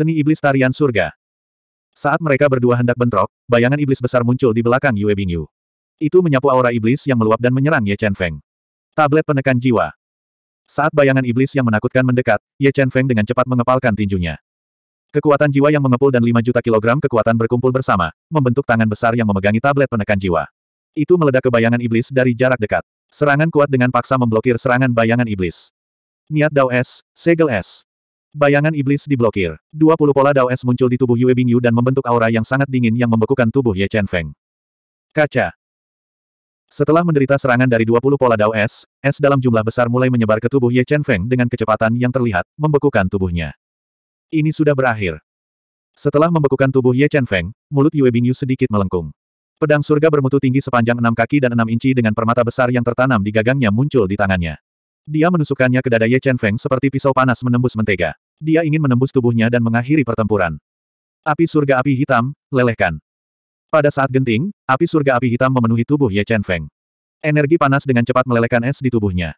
Seni Iblis Tarian Surga. Saat mereka berdua hendak bentrok, bayangan iblis besar muncul di belakang Yue Bingyu. Itu menyapu aura iblis yang meluap dan menyerang Ye Chen Feng. Tablet penekan jiwa. Saat bayangan iblis yang menakutkan mendekat, Ye Chen Feng dengan cepat mengepalkan tinjunya. Kekuatan jiwa yang mengepul dan 5 juta kilogram kekuatan berkumpul bersama, membentuk tangan besar yang memegangi tablet penekan jiwa. Itu meledak ke bayangan iblis dari jarak dekat. Serangan kuat dengan paksa memblokir serangan bayangan iblis. Niat Dao S, Segel S. Bayangan iblis diblokir. 20 pola Dao Es muncul di tubuh Yue Bingyu dan membentuk aura yang sangat dingin yang membekukan tubuh Ye Chen Feng. Kaca. Setelah menderita serangan dari 20 pola Dao Es, es dalam jumlah besar mulai menyebar ke tubuh Ye Chen Feng dengan kecepatan yang terlihat, membekukan tubuhnya. Ini sudah berakhir. Setelah membekukan tubuh Ye Chen Feng, mulut Yue Bingyu sedikit melengkung. Pedang surga bermutu tinggi sepanjang enam kaki dan enam inci dengan permata besar yang tertanam di gagangnya muncul di tangannya. Dia menusukkannya ke dada Ye Chen Feng seperti pisau panas menembus mentega. Dia ingin menembus tubuhnya dan mengakhiri pertempuran. Api surga api hitam, lelehkan. Pada saat genting, api surga api hitam memenuhi tubuh Ye Chen Feng. Energi panas dengan cepat melelehkan es di tubuhnya.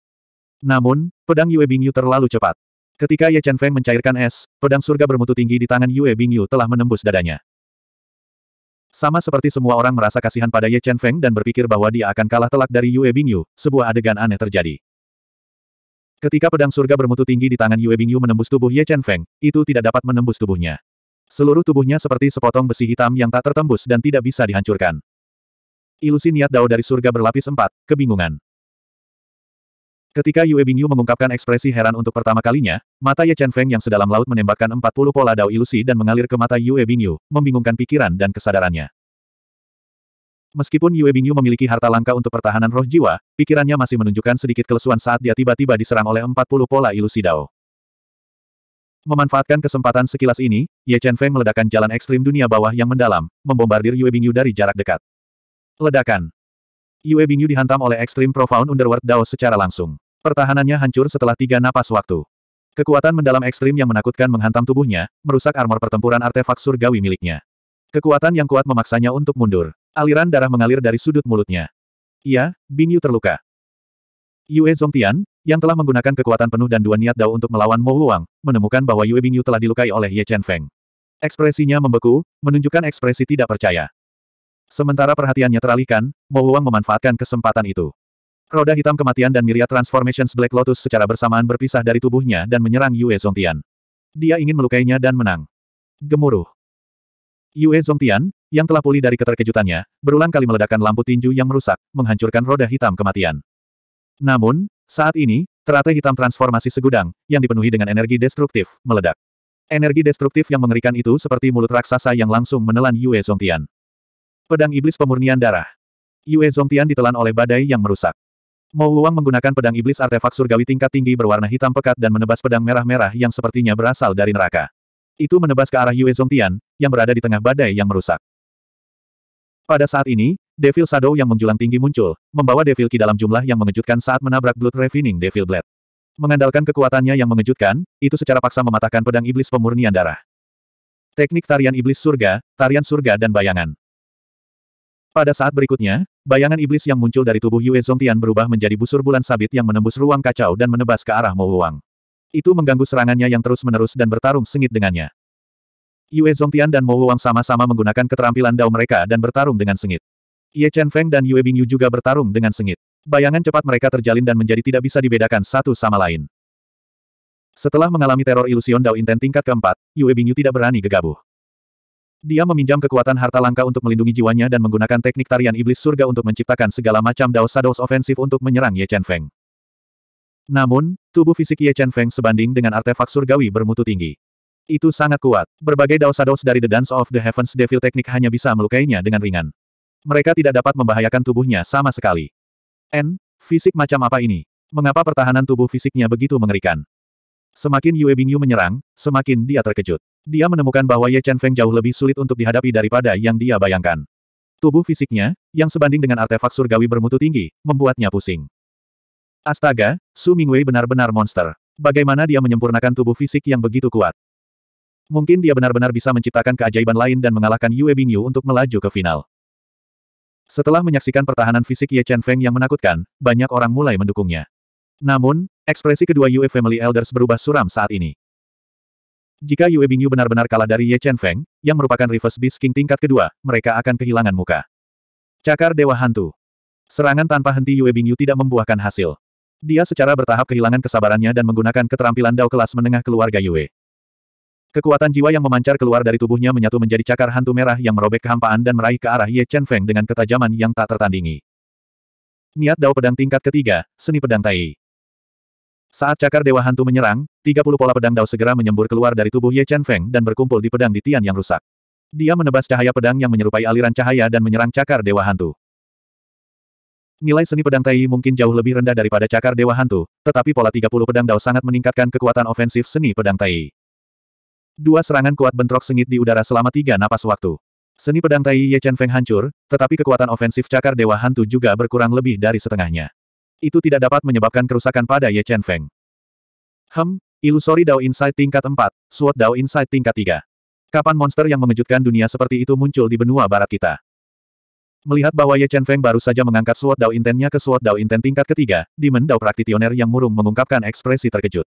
Namun, pedang Yue Bingyu terlalu cepat. Ketika Ye Chen Feng mencairkan es, pedang surga bermutu tinggi di tangan Yue Bingyu telah menembus dadanya. Sama seperti semua orang merasa kasihan pada Ye Chen Feng dan berpikir bahwa dia akan kalah telak dari Yue Bingyu, sebuah adegan aneh terjadi. Ketika pedang surga bermutu tinggi di tangan Yue Bingyu menembus tubuh Ye Chen Feng, itu tidak dapat menembus tubuhnya. Seluruh tubuhnya seperti sepotong besi hitam yang tak tertembus dan tidak bisa dihancurkan. Ilusi niat dao dari surga berlapis empat, kebingungan. Ketika Yue Bingyu mengungkapkan ekspresi heran untuk pertama kalinya, mata Ye Chen Feng yang sedalam laut menembakkan 40 pola dao ilusi dan mengalir ke mata Yue Bingyu, membingungkan pikiran dan kesadarannya. Meskipun Yue Bingyu memiliki harta langka untuk pertahanan roh jiwa, pikirannya masih menunjukkan sedikit kelesuan saat dia tiba-tiba diserang oleh 40 pola ilusi Dao. Memanfaatkan kesempatan sekilas ini, Ye Chen Feng meledakkan jalan ekstrim dunia bawah yang mendalam, membombardir Yue Bingyu dari jarak dekat. Ledakan. Yue Bingyu dihantam oleh ekstrim profound underworld Dao secara langsung. Pertahanannya hancur setelah tiga napas waktu. Kekuatan mendalam ekstrim yang menakutkan menghantam tubuhnya, merusak armor pertempuran artefak surgawi miliknya. Kekuatan yang kuat memaksanya untuk mundur. Aliran darah mengalir dari sudut mulutnya. Iya, Bingyu terluka. Yue Zongtian, yang telah menggunakan kekuatan penuh dan dua niat dao untuk melawan Mo Wang, menemukan bahwa Yue Bingyu telah dilukai oleh Ye Chen Feng. Ekspresinya membeku, menunjukkan ekspresi tidak percaya. Sementara perhatiannya teralihkan, Mo Wang memanfaatkan kesempatan itu. Roda hitam kematian dan Miria Transformations Black Lotus secara bersamaan berpisah dari tubuhnya dan menyerang Yue Zongtian. Dia ingin melukainya dan menang. Gemuruh. Yue Zongtian, yang telah pulih dari keterkejutannya, berulang kali meledakkan lampu tinju yang merusak, menghancurkan roda hitam kematian. Namun, saat ini, teratai hitam transformasi segudang, yang dipenuhi dengan energi destruktif, meledak. Energi destruktif yang mengerikan itu seperti mulut raksasa yang langsung menelan Yue Zongtian. Pedang Iblis Pemurnian Darah. Yue Zongtian ditelan oleh badai yang merusak. Mo Wang menggunakan pedang iblis artefak surgawi tingkat tinggi berwarna hitam pekat dan menebas pedang merah-merah yang sepertinya berasal dari neraka. Itu menebas ke arah Yue Zongtian, yang berada di tengah badai yang merusak. Pada saat ini, Devil Shadow yang menjulang tinggi muncul, membawa Devil Ki dalam jumlah yang mengejutkan saat menabrak Blood Refining Devil Blade. Mengandalkan kekuatannya yang mengejutkan, itu secara paksa mematahkan pedang iblis pemurnian darah. Teknik tarian iblis surga, tarian surga dan bayangan. Pada saat berikutnya, bayangan iblis yang muncul dari tubuh Yue Zongtian berubah menjadi busur bulan sabit yang menembus ruang kacau dan menebas ke arah Mo itu mengganggu serangannya yang terus-menerus dan bertarung sengit dengannya. Yue Zhongtian dan Mo Wang sama-sama menggunakan keterampilan dao mereka dan bertarung dengan sengit. Ye Chen Feng dan Yue Bingyu juga bertarung dengan sengit. Bayangan cepat mereka terjalin dan menjadi tidak bisa dibedakan satu sama lain. Setelah mengalami teror ilusion Dao Inten tingkat keempat, Yue Bingyu tidak berani gegabah. Dia meminjam kekuatan harta langka untuk melindungi jiwanya dan menggunakan teknik tarian iblis surga untuk menciptakan segala macam Dao Shadows ofensif untuk menyerang Ye Chen Feng. Namun, tubuh fisik Ye Chen Feng sebanding dengan artefak surgawi bermutu tinggi. Itu sangat kuat. Berbagai daosados dari The Dance of the Heavens Devil Technique hanya bisa melukainya dengan ringan. Mereka tidak dapat membahayakan tubuhnya sama sekali. N, fisik macam apa ini? Mengapa pertahanan tubuh fisiknya begitu mengerikan? Semakin Yue Bingyu menyerang, semakin dia terkejut. Dia menemukan bahwa Ye Chen Feng jauh lebih sulit untuk dihadapi daripada yang dia bayangkan. Tubuh fisiknya, yang sebanding dengan artefak surgawi bermutu tinggi, membuatnya pusing. Astaga, Su Mingwei benar-benar monster. Bagaimana dia menyempurnakan tubuh fisik yang begitu kuat? Mungkin dia benar-benar bisa menciptakan keajaiban lain dan mengalahkan Yue Bingyu untuk melaju ke final. Setelah menyaksikan pertahanan fisik Ye Chen Feng yang menakutkan, banyak orang mulai mendukungnya. Namun, ekspresi kedua Yue Family Elders berubah suram saat ini. Jika Yue Bingyu benar-benar kalah dari Ye Chen Feng, yang merupakan reverse beast king tingkat kedua, mereka akan kehilangan muka. Cakar Dewa Hantu. Serangan tanpa henti Yue Bingyu tidak membuahkan hasil. Dia secara bertahap kehilangan kesabarannya dan menggunakan keterampilan dao kelas menengah keluarga Yue. Kekuatan jiwa yang memancar keluar dari tubuhnya menyatu menjadi cakar hantu merah yang merobek kehampaan dan meraih ke arah Ye Chen Feng dengan ketajaman yang tak tertandingi. Niat Dao Pedang tingkat ketiga, seni pedang Tai. Saat cakar Dewa Hantu menyerang, 30 pola pedang Dao segera menyembur keluar dari tubuh Ye Chen Feng dan berkumpul di pedang di Tian yang rusak. Dia menebas cahaya pedang yang menyerupai aliran cahaya dan menyerang cakar Dewa Hantu. Nilai seni pedang Tai mungkin jauh lebih rendah daripada cakar Dewa Hantu, tetapi pola 30 pedang Dao sangat meningkatkan kekuatan ofensif seni pedang Tai. Dua serangan kuat bentrok sengit di udara selama tiga napas waktu. Seni pedang Tai Ye Chen Feng hancur, tetapi kekuatan ofensif cakar Dewa Hantu juga berkurang lebih dari setengahnya. Itu tidak dapat menyebabkan kerusakan pada Ye Chen Feng. Hem, Ilusori Dao Insight tingkat 4, Sword Dao Insight tingkat 3. Kapan monster yang mengejutkan dunia seperti itu muncul di benua barat kita? Melihat bahwa Ye Chen Feng baru saja mengangkat suot Dao Intennya ke suot Dao Inten tingkat ketiga, Demon Dao Praktitioner yang murung mengungkapkan ekspresi terkejut.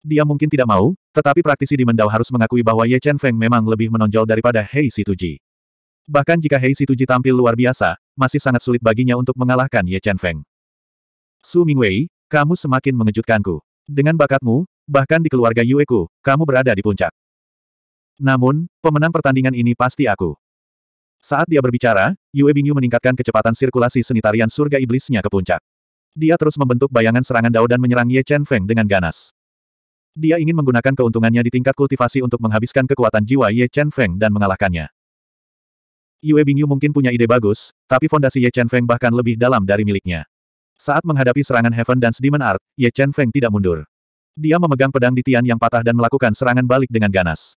Dia mungkin tidak mau, tetapi praktisi Demon Dao harus mengakui bahwa Ye Chen Feng memang lebih menonjol daripada Hei Situji. Bahkan jika Hei Situji tampil luar biasa, masih sangat sulit baginya untuk mengalahkan Ye Chen Feng. Su Mingwei, kamu semakin mengejutkanku. Dengan bakatmu, bahkan di keluarga Yueku, kamu berada di puncak. Namun, pemenang pertandingan ini pasti aku. Saat dia berbicara, Yue Bingyu meningkatkan kecepatan sirkulasi senitarian surga iblisnya ke puncak. Dia terus membentuk bayangan serangan Dao dan menyerang Ye Chen Feng dengan ganas. Dia ingin menggunakan keuntungannya di tingkat kultivasi untuk menghabiskan kekuatan jiwa Ye Chen Feng dan mengalahkannya. Yue Bingyu mungkin punya ide bagus, tapi fondasi Ye Chen Feng bahkan lebih dalam dari miliknya. Saat menghadapi serangan Heaven dan Demon Art, Ye Chen Feng tidak mundur. Dia memegang pedang di tian yang patah dan melakukan serangan balik dengan ganas.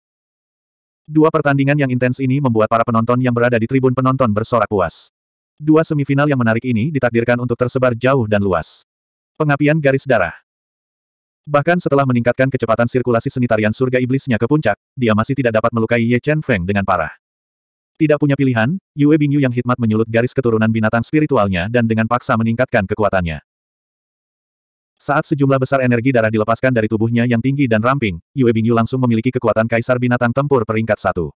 Dua pertandingan yang intens ini membuat para penonton yang berada di tribun penonton bersorak puas. Dua semifinal yang menarik ini ditakdirkan untuk tersebar jauh dan luas. Pengapian garis darah. Bahkan setelah meningkatkan kecepatan sirkulasi seni tarian surga iblisnya ke puncak, dia masih tidak dapat melukai Ye Chen Feng dengan parah. Tidak punya pilihan, Yue Bingyu yang hikmat menyulut garis keturunan binatang spiritualnya dan dengan paksa meningkatkan kekuatannya. Saat sejumlah besar energi darah dilepaskan dari tubuhnya yang tinggi dan ramping, Yue Bingyu langsung memiliki kekuatan kaisar binatang tempur peringkat satu.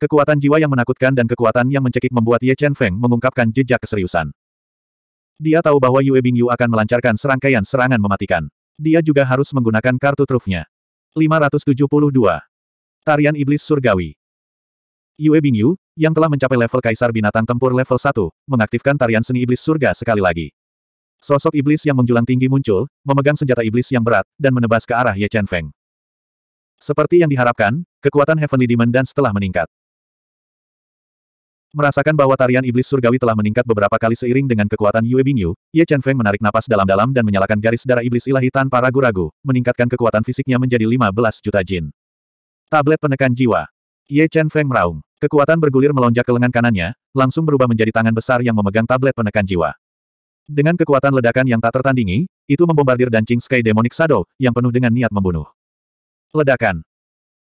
Kekuatan jiwa yang menakutkan dan kekuatan yang mencekik membuat Ye Chen Feng mengungkapkan jejak keseriusan. Dia tahu bahwa Yue Bingyu akan melancarkan serangkaian serangan mematikan. Dia juga harus menggunakan kartu trufnya. 572. Tarian Iblis Surgawi Yue Bingyu, yang telah mencapai level Kaisar Binatang Tempur level 1, mengaktifkan tarian seni Iblis Surga sekali lagi. Sosok iblis yang menjulang tinggi muncul, memegang senjata iblis yang berat, dan menebas ke arah Ye Chen Feng. Seperti yang diharapkan, kekuatan Heavenly Demon dan telah meningkat. Merasakan bahwa tarian iblis surgawi telah meningkat beberapa kali seiring dengan kekuatan Yue Bingyu, Ye Chen Feng menarik napas dalam-dalam dan menyalakan garis darah iblis ilahi tanpa ragu-ragu, meningkatkan kekuatan fisiknya menjadi 15 juta jin. Tablet penekan jiwa. Ye Chen Feng meraung. Kekuatan bergulir melonjak ke lengan kanannya, langsung berubah menjadi tangan besar yang memegang tablet penekan jiwa. Dengan kekuatan ledakan yang tak tertandingi, itu membombardir dancing Sky Demonic Shadow, yang penuh dengan niat membunuh. Ledakan.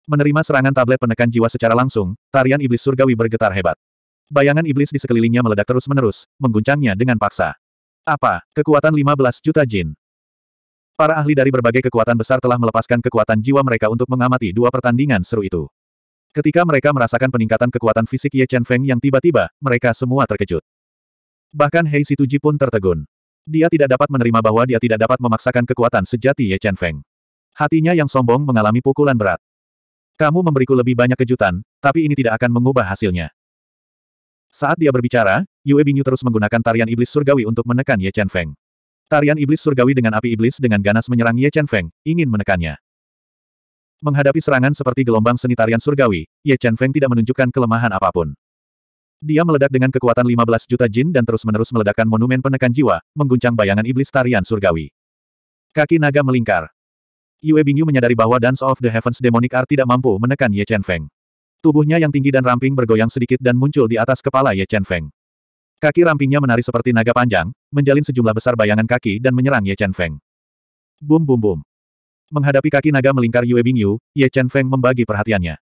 Menerima serangan tablet penekan jiwa secara langsung, tarian iblis surgawi bergetar hebat. Bayangan iblis di sekelilingnya meledak terus-menerus, mengguncangnya dengan paksa. Apa? Kekuatan 15 juta jin. Para ahli dari berbagai kekuatan besar telah melepaskan kekuatan jiwa mereka untuk mengamati dua pertandingan seru itu. Ketika mereka merasakan peningkatan kekuatan fisik Ye Chen Feng yang tiba-tiba, mereka semua terkejut. Bahkan Hei Situji pun tertegun. Dia tidak dapat menerima bahwa dia tidak dapat memaksakan kekuatan sejati Ye Chen Feng. Hatinya yang sombong mengalami pukulan berat. Kamu memberiku lebih banyak kejutan, tapi ini tidak akan mengubah hasilnya. Saat dia berbicara, Yue Bingyu terus menggunakan tarian iblis surgawi untuk menekan Ye Chen Feng. Tarian iblis surgawi dengan api iblis dengan ganas menyerang Ye Chen Feng, ingin menekannya. Menghadapi serangan seperti gelombang seni tarian surgawi, Ye Chen Feng tidak menunjukkan kelemahan apapun. Dia meledak dengan kekuatan 15 juta jin dan terus-menerus meledakkan monumen penekan jiwa, mengguncang bayangan iblis tarian surgawi. Kaki naga melingkar. Yue Bingyu menyadari bahwa Dance of the Heavens Demonic Art tidak mampu menekan Ye Chen Feng. Tubuhnya yang tinggi dan ramping bergoyang sedikit dan muncul di atas kepala Ye Chen Feng. Kaki rampingnya menari seperti naga panjang, menjalin sejumlah besar bayangan kaki dan menyerang Ye Chen Feng. Bum bum bum. Menghadapi kaki naga melingkar Yue Bingyu, Ye Chen Feng membagi perhatiannya.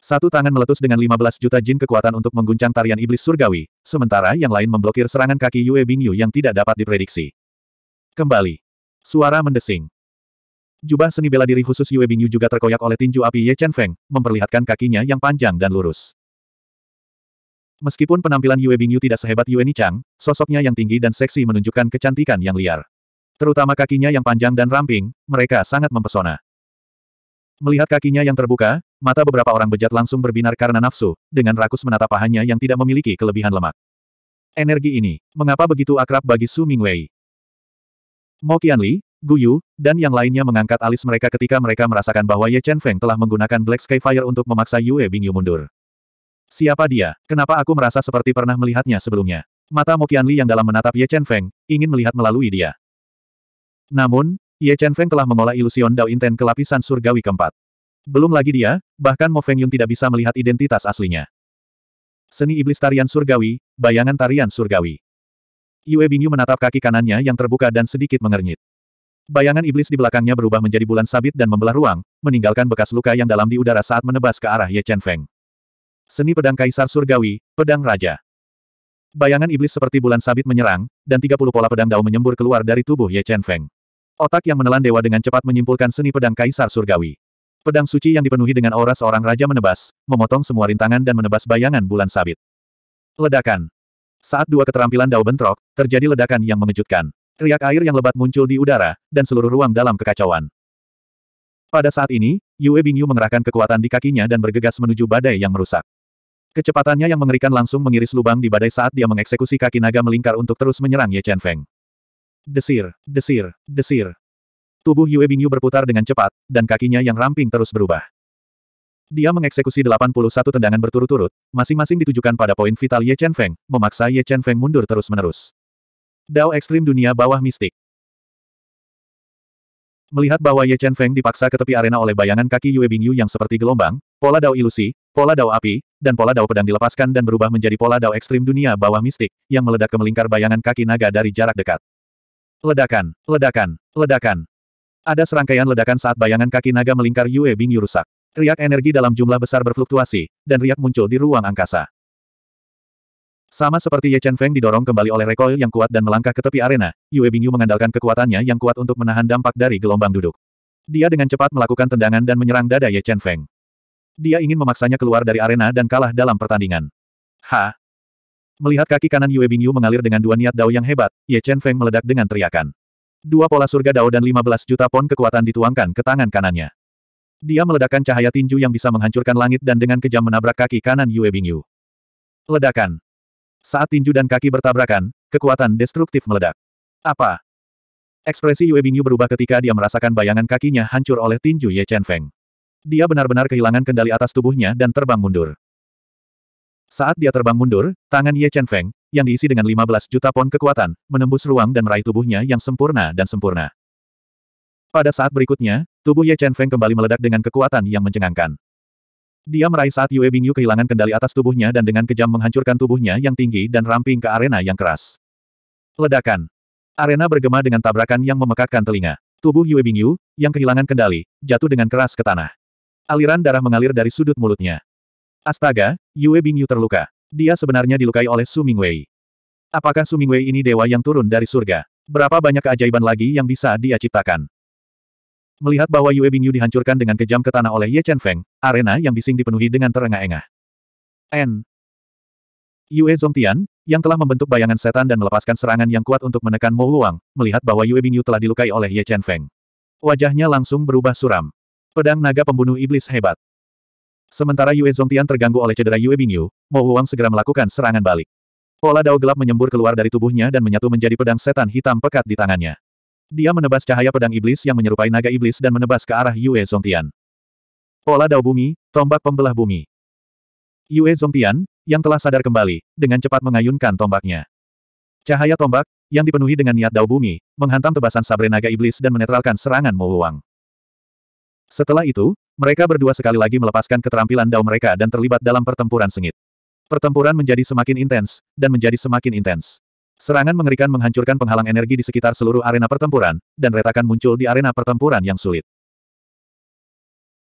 Satu tangan meletus dengan 15 juta jin kekuatan untuk mengguncang tarian iblis surgawi, sementara yang lain memblokir serangan kaki Yue Bingyu yang tidak dapat diprediksi. Kembali. Suara mendesing. Jubah seni bela diri khusus Yue Bingyu juga terkoyak oleh tinju api Ye Chen Feng, memperlihatkan kakinya yang panjang dan lurus. Meskipun penampilan Yue Bingyu tidak sehebat Yue Nichang, sosoknya yang tinggi dan seksi menunjukkan kecantikan yang liar. Terutama kakinya yang panjang dan ramping, mereka sangat mempesona. Melihat kakinya yang terbuka, mata beberapa orang bejat langsung berbinar karena nafsu, dengan rakus menatap pahanya yang tidak memiliki kelebihan lemak. Energi ini, mengapa begitu akrab bagi Su Mingwei? Mo Qianli, Gu Yu, dan yang lainnya mengangkat alis mereka ketika mereka merasakan bahwa Ye Chen Feng telah menggunakan Black Sky Fire untuk memaksa Yue Bingyu mundur. Siapa dia? Kenapa aku merasa seperti pernah melihatnya sebelumnya? Mata Mo Qianli yang dalam menatap Ye Chen Feng, ingin melihat melalui dia. Namun, Ye Chen Feng telah mengolah ilusion Dao Inten ke lapisan surgawi keempat. Belum lagi dia, bahkan Mo Feng Yun tidak bisa melihat identitas aslinya. Seni iblis tarian surgawi, bayangan tarian surgawi. Yue Bingyu menatap kaki kanannya yang terbuka dan sedikit mengernyit. Bayangan iblis di belakangnya berubah menjadi bulan sabit dan membelah ruang, meninggalkan bekas luka yang dalam di udara saat menebas ke arah Ye Chen Feng. Seni pedang kaisar surgawi, pedang raja. Bayangan iblis seperti bulan sabit menyerang, dan 30 pola pedang dao menyembur keluar dari tubuh Ye Chen Feng. Otak yang menelan dewa dengan cepat menyimpulkan seni pedang Kaisar Surgawi. Pedang suci yang dipenuhi dengan aura seorang raja menebas, memotong semua rintangan dan menebas bayangan bulan sabit. Ledakan. Saat dua keterampilan dao bentrok, terjadi ledakan yang mengejutkan. Riak air yang lebat muncul di udara, dan seluruh ruang dalam kekacauan. Pada saat ini, Yue Bingyu mengerahkan kekuatan di kakinya dan bergegas menuju badai yang merusak. Kecepatannya yang mengerikan langsung mengiris lubang di badai saat dia mengeksekusi kaki naga melingkar untuk terus menyerang Ye Chen Feng. Desir, desir, desir. Tubuh Yue Bingyu berputar dengan cepat, dan kakinya yang ramping terus berubah. Dia mengeksekusi 81 tendangan berturut-turut, masing-masing ditujukan pada poin vital Ye Chen Feng, memaksa Ye Chen Feng mundur terus-menerus. Dao Ekstrim Dunia Bawah Mistik Melihat bahwa Ye Chen Feng dipaksa ke tepi arena oleh bayangan kaki Yue Bingyu yang seperti gelombang, pola Dao Ilusi, pola Dao Api, dan pola Dao Pedang dilepaskan dan berubah menjadi pola Dao Ekstrim Dunia Bawah Mistik, yang meledak ke melingkar bayangan kaki naga dari jarak dekat. Ledakan, ledakan, ledakan. Ada serangkaian ledakan saat bayangan kaki naga melingkar Yue Bing rusak. Riak energi dalam jumlah besar berfluktuasi, dan riak muncul di ruang angkasa. Sama seperti Ye Chen Feng didorong kembali oleh recoil yang kuat dan melangkah ke tepi arena, Yue Bing Yu mengandalkan kekuatannya yang kuat untuk menahan dampak dari gelombang duduk. Dia dengan cepat melakukan tendangan dan menyerang dada Ye Chen Feng. Dia ingin memaksanya keluar dari arena dan kalah dalam pertandingan. Hah. Melihat kaki kanan Yue Bingyu mengalir dengan dua niat dao yang hebat, Ye Chen Feng meledak dengan teriakan. Dua pola surga dao dan 15 juta pon kekuatan dituangkan ke tangan kanannya. Dia meledakkan cahaya tinju yang bisa menghancurkan langit dan dengan kejam menabrak kaki kanan Yue Bingyu. Ledakan. Saat tinju dan kaki bertabrakan, kekuatan destruktif meledak. Apa? Ekspresi Yue Bingyu berubah ketika dia merasakan bayangan kakinya hancur oleh tinju Ye Chen Feng. Dia benar-benar kehilangan kendali atas tubuhnya dan terbang mundur. Saat dia terbang mundur, tangan Ye Chen Feng, yang diisi dengan 15 juta pon kekuatan, menembus ruang dan meraih tubuhnya yang sempurna dan sempurna. Pada saat berikutnya, tubuh Ye Chen Feng kembali meledak dengan kekuatan yang mencengangkan. Dia meraih saat Yue Bingyu kehilangan kendali atas tubuhnya dan dengan kejam menghancurkan tubuhnya yang tinggi dan ramping ke arena yang keras. Ledakan. Arena bergema dengan tabrakan yang memekakkan telinga. Tubuh Yue Bingyu, yang kehilangan kendali, jatuh dengan keras ke tanah. Aliran darah mengalir dari sudut mulutnya. Astaga, Yue Bingyu terluka. Dia sebenarnya dilukai oleh Su Mingwei. Apakah Su Mingwei ini dewa yang turun dari surga? Berapa banyak keajaiban lagi yang bisa dia ciptakan? Melihat bahwa Yue Bingyu dihancurkan dengan kejam ke tanah oleh Ye Chen Feng, arena yang bising dipenuhi dengan terengah-engah. N. Yue Zongtian, yang telah membentuk bayangan setan dan melepaskan serangan yang kuat untuk menekan Mo Wang, melihat bahwa Yue Bingyu telah dilukai oleh Ye Chen Feng. Wajahnya langsung berubah suram. Pedang naga pembunuh iblis hebat. Sementara Yue Zongtian terganggu oleh cedera Yue Bingyu, Mo Huang segera melakukan serangan balik. Pola dao gelap menyembur keluar dari tubuhnya dan menyatu menjadi pedang setan hitam pekat di tangannya. Dia menebas cahaya pedang iblis yang menyerupai naga iblis dan menebas ke arah Yue Zongtian. Pola dao bumi, tombak pembelah bumi. Yue Zongtian, yang telah sadar kembali, dengan cepat mengayunkan tombaknya. Cahaya tombak, yang dipenuhi dengan niat dao bumi, menghantam tebasan sabre naga iblis dan menetralkan serangan Mo Huang. Setelah itu, mereka berdua sekali lagi melepaskan keterampilan dao mereka dan terlibat dalam pertempuran sengit. Pertempuran menjadi semakin intens, dan menjadi semakin intens. Serangan mengerikan menghancurkan penghalang energi di sekitar seluruh arena pertempuran, dan retakan muncul di arena pertempuran yang sulit.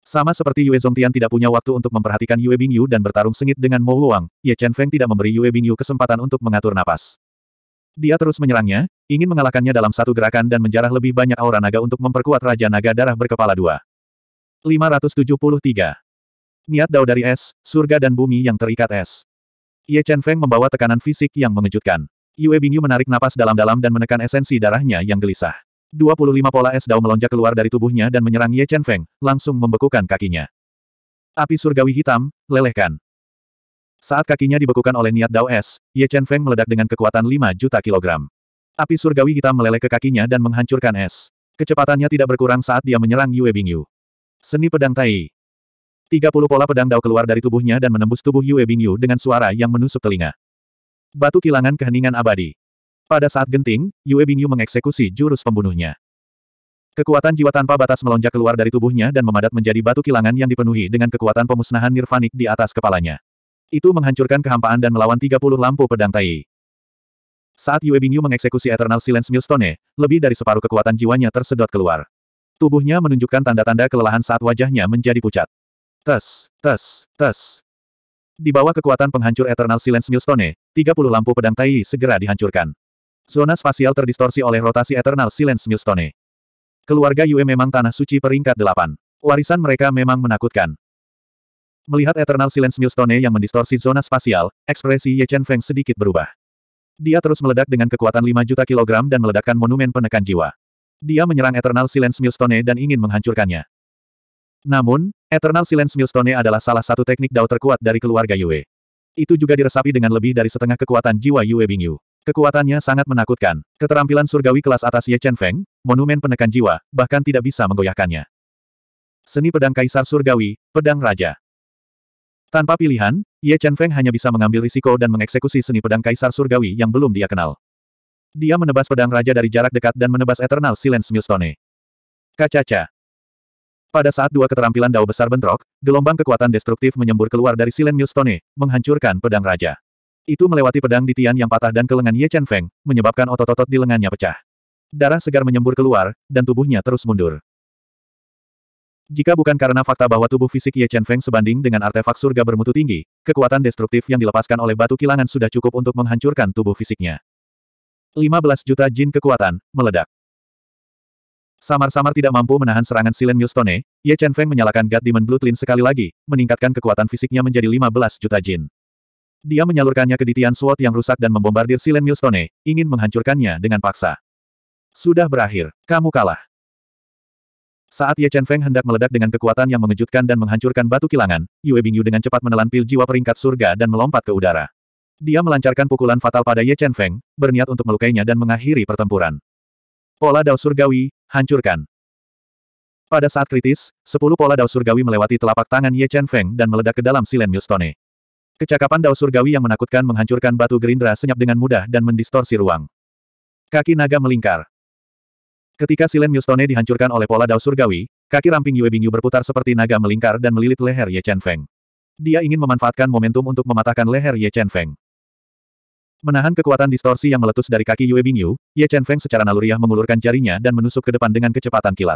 Sama seperti Yue Zongtian tidak punya waktu untuk memperhatikan Yue Bingyu dan bertarung sengit dengan Mo Wang, Ye Chen Feng tidak memberi Yue Bingyu kesempatan untuk mengatur napas. Dia terus menyerangnya, ingin mengalahkannya dalam satu gerakan dan menjarah lebih banyak aura naga untuk memperkuat Raja Naga Darah Berkepala Dua. 573. Niat Dao dari es, surga dan bumi yang terikat es. Ye Chen Feng membawa tekanan fisik yang mengejutkan. Yue Bingyu menarik napas dalam-dalam dan menekan esensi darahnya yang gelisah. 25 pola es Dao melonjak keluar dari tubuhnya dan menyerang Ye Chen Feng, langsung membekukan kakinya. Api surgawi hitam, lelehkan. Saat kakinya dibekukan oleh niat Dao es, Ye Chen Feng meledak dengan kekuatan 5 juta kilogram. Api surgawi hitam meleleh ke kakinya dan menghancurkan es. Kecepatannya tidak berkurang saat dia menyerang Yue Bingyu. Seni pedang Tai. 30 pola pedang dao keluar dari tubuhnya dan menembus tubuh Yue Bingyu dengan suara yang menusuk telinga. Batu kilangan keheningan abadi. Pada saat genting, Yue Bingyu mengeksekusi jurus pembunuhnya. Kekuatan jiwa tanpa batas melonjak keluar dari tubuhnya dan memadat menjadi batu kilangan yang dipenuhi dengan kekuatan pemusnahan nirvanik di atas kepalanya. Itu menghancurkan kehampaan dan melawan 30 lampu pedang Tai. Saat Yue Bingyu mengeksekusi Eternal Silence Millstone, lebih dari separuh kekuatan jiwanya tersedot keluar. Tubuhnya menunjukkan tanda-tanda kelelahan saat wajahnya menjadi pucat. Tes, tes, tes. Di bawah kekuatan penghancur Eternal Silence Millstone, 30 lampu pedang Tai segera dihancurkan. Zona spasial terdistorsi oleh rotasi Eternal Silence Millstone. Keluarga Yue memang tanah suci peringkat 8. Warisan mereka memang menakutkan. Melihat Eternal Silence Millstone yang mendistorsi zona spasial, ekspresi Ye Chen Feng sedikit berubah. Dia terus meledak dengan kekuatan 5 juta kilogram dan meledakkan monumen penekan jiwa. Dia menyerang Eternal Silence Millstone dan ingin menghancurkannya. Namun, Eternal Silence Millstone adalah salah satu teknik Dao terkuat dari keluarga Yue. Itu juga diresapi dengan lebih dari setengah kekuatan jiwa Yue Bingyu. Kekuatannya sangat menakutkan. Keterampilan surgawi kelas atas Ye Chen Feng, monumen penekan jiwa, bahkan tidak bisa menggoyahkannya. Seni pedang kaisar surgawi, pedang raja. Tanpa pilihan, Ye Chen Feng hanya bisa mengambil risiko dan mengeksekusi seni pedang kaisar surgawi yang belum dia kenal. Dia menebas pedang raja dari jarak dekat dan menebas Eternal Silence Milstone. Kacaca. Pada saat dua keterampilan dao besar bentrok, gelombang kekuatan destruktif menyembur keluar dari Silence Milstone, menghancurkan pedang raja. Itu melewati pedang di tian yang patah dan ke lengan Ye Chen Feng, menyebabkan otot-otot di lengannya pecah. Darah segar menyembur keluar, dan tubuhnya terus mundur. Jika bukan karena fakta bahwa tubuh fisik Ye Chen Feng sebanding dengan artefak surga bermutu tinggi, kekuatan destruktif yang dilepaskan oleh batu kilangan sudah cukup untuk menghancurkan tubuh fisiknya. 15 juta jin kekuatan, meledak. Samar-samar tidak mampu menahan serangan Silen Milstone, Ye Chen Feng menyalakan God Demon Blue Twin sekali lagi, meningkatkan kekuatan fisiknya menjadi 15 juta jin. Dia menyalurkannya ke Ditian Sword yang rusak dan membombardir Silen Milstone, ingin menghancurkannya dengan paksa. Sudah berakhir, kamu kalah. Saat Ye Chen Feng hendak meledak dengan kekuatan yang mengejutkan dan menghancurkan batu kilangan, Yue Bingyu dengan cepat menelan pil jiwa peringkat surga dan melompat ke udara. Dia melancarkan pukulan fatal pada Ye Chen Feng, berniat untuk melukainya dan mengakhiri pertempuran. Pola Dao Surgawi, hancurkan. Pada saat kritis, sepuluh pola Dao Surgawi melewati telapak tangan Ye Chen Feng dan meledak ke dalam silen Milstone. Kecakapan Dao Surgawi yang menakutkan menghancurkan batu gerindra senyap dengan mudah dan mendistorsi ruang. Kaki naga melingkar. Ketika silen Milstone dihancurkan oleh pola Dao Surgawi, kaki ramping Yue Bingyu berputar seperti naga melingkar dan melilit leher Ye Chen Feng. Dia ingin memanfaatkan momentum untuk mematahkan leher Ye Chen Feng. Menahan kekuatan distorsi yang meletus dari kaki Yue Bingyu, Ye Chen Feng secara naluriah mengulurkan jarinya dan menusuk ke depan dengan kecepatan kilat.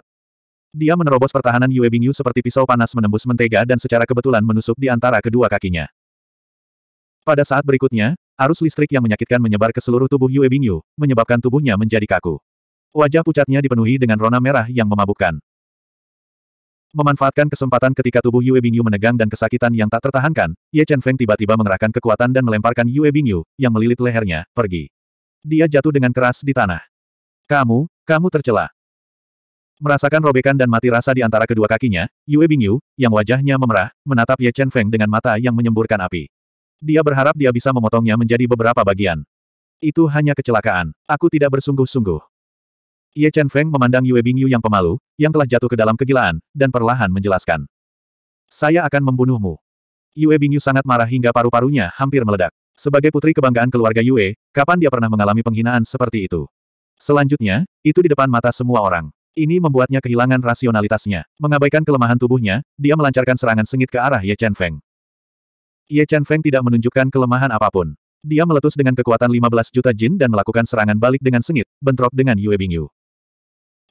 Dia menerobos pertahanan Yue Bingyu seperti pisau panas menembus mentega dan secara kebetulan menusuk di antara kedua kakinya. Pada saat berikutnya, arus listrik yang menyakitkan menyebar ke seluruh tubuh Yue Bingyu, menyebabkan tubuhnya menjadi kaku. Wajah pucatnya dipenuhi dengan rona merah yang memabukkan. Memanfaatkan kesempatan ketika tubuh Yue Bingyu menegang dan kesakitan yang tak tertahankan, Ye Chen Feng tiba-tiba mengerahkan kekuatan dan melemparkan Yue Bingyu, yang melilit lehernya, pergi. Dia jatuh dengan keras di tanah. Kamu, kamu tercela. Merasakan robekan dan mati rasa di antara kedua kakinya, Yue Bingyu, yang wajahnya memerah, menatap Ye Chen Feng dengan mata yang menyemburkan api. Dia berharap dia bisa memotongnya menjadi beberapa bagian. Itu hanya kecelakaan. Aku tidak bersungguh-sungguh. Ye Chen Feng memandang Yue Bingyu yang pemalu, yang telah jatuh ke dalam kegilaan, dan perlahan menjelaskan. Saya akan membunuhmu. Yue Bingyu sangat marah hingga paru-parunya hampir meledak. Sebagai putri kebanggaan keluarga Yue, kapan dia pernah mengalami penghinaan seperti itu? Selanjutnya, itu di depan mata semua orang. Ini membuatnya kehilangan rasionalitasnya. Mengabaikan kelemahan tubuhnya, dia melancarkan serangan sengit ke arah Ye Chen Feng. Ye Chen Feng tidak menunjukkan kelemahan apapun. Dia meletus dengan kekuatan 15 juta jin dan melakukan serangan balik dengan sengit, bentrok dengan Yue Bingyu.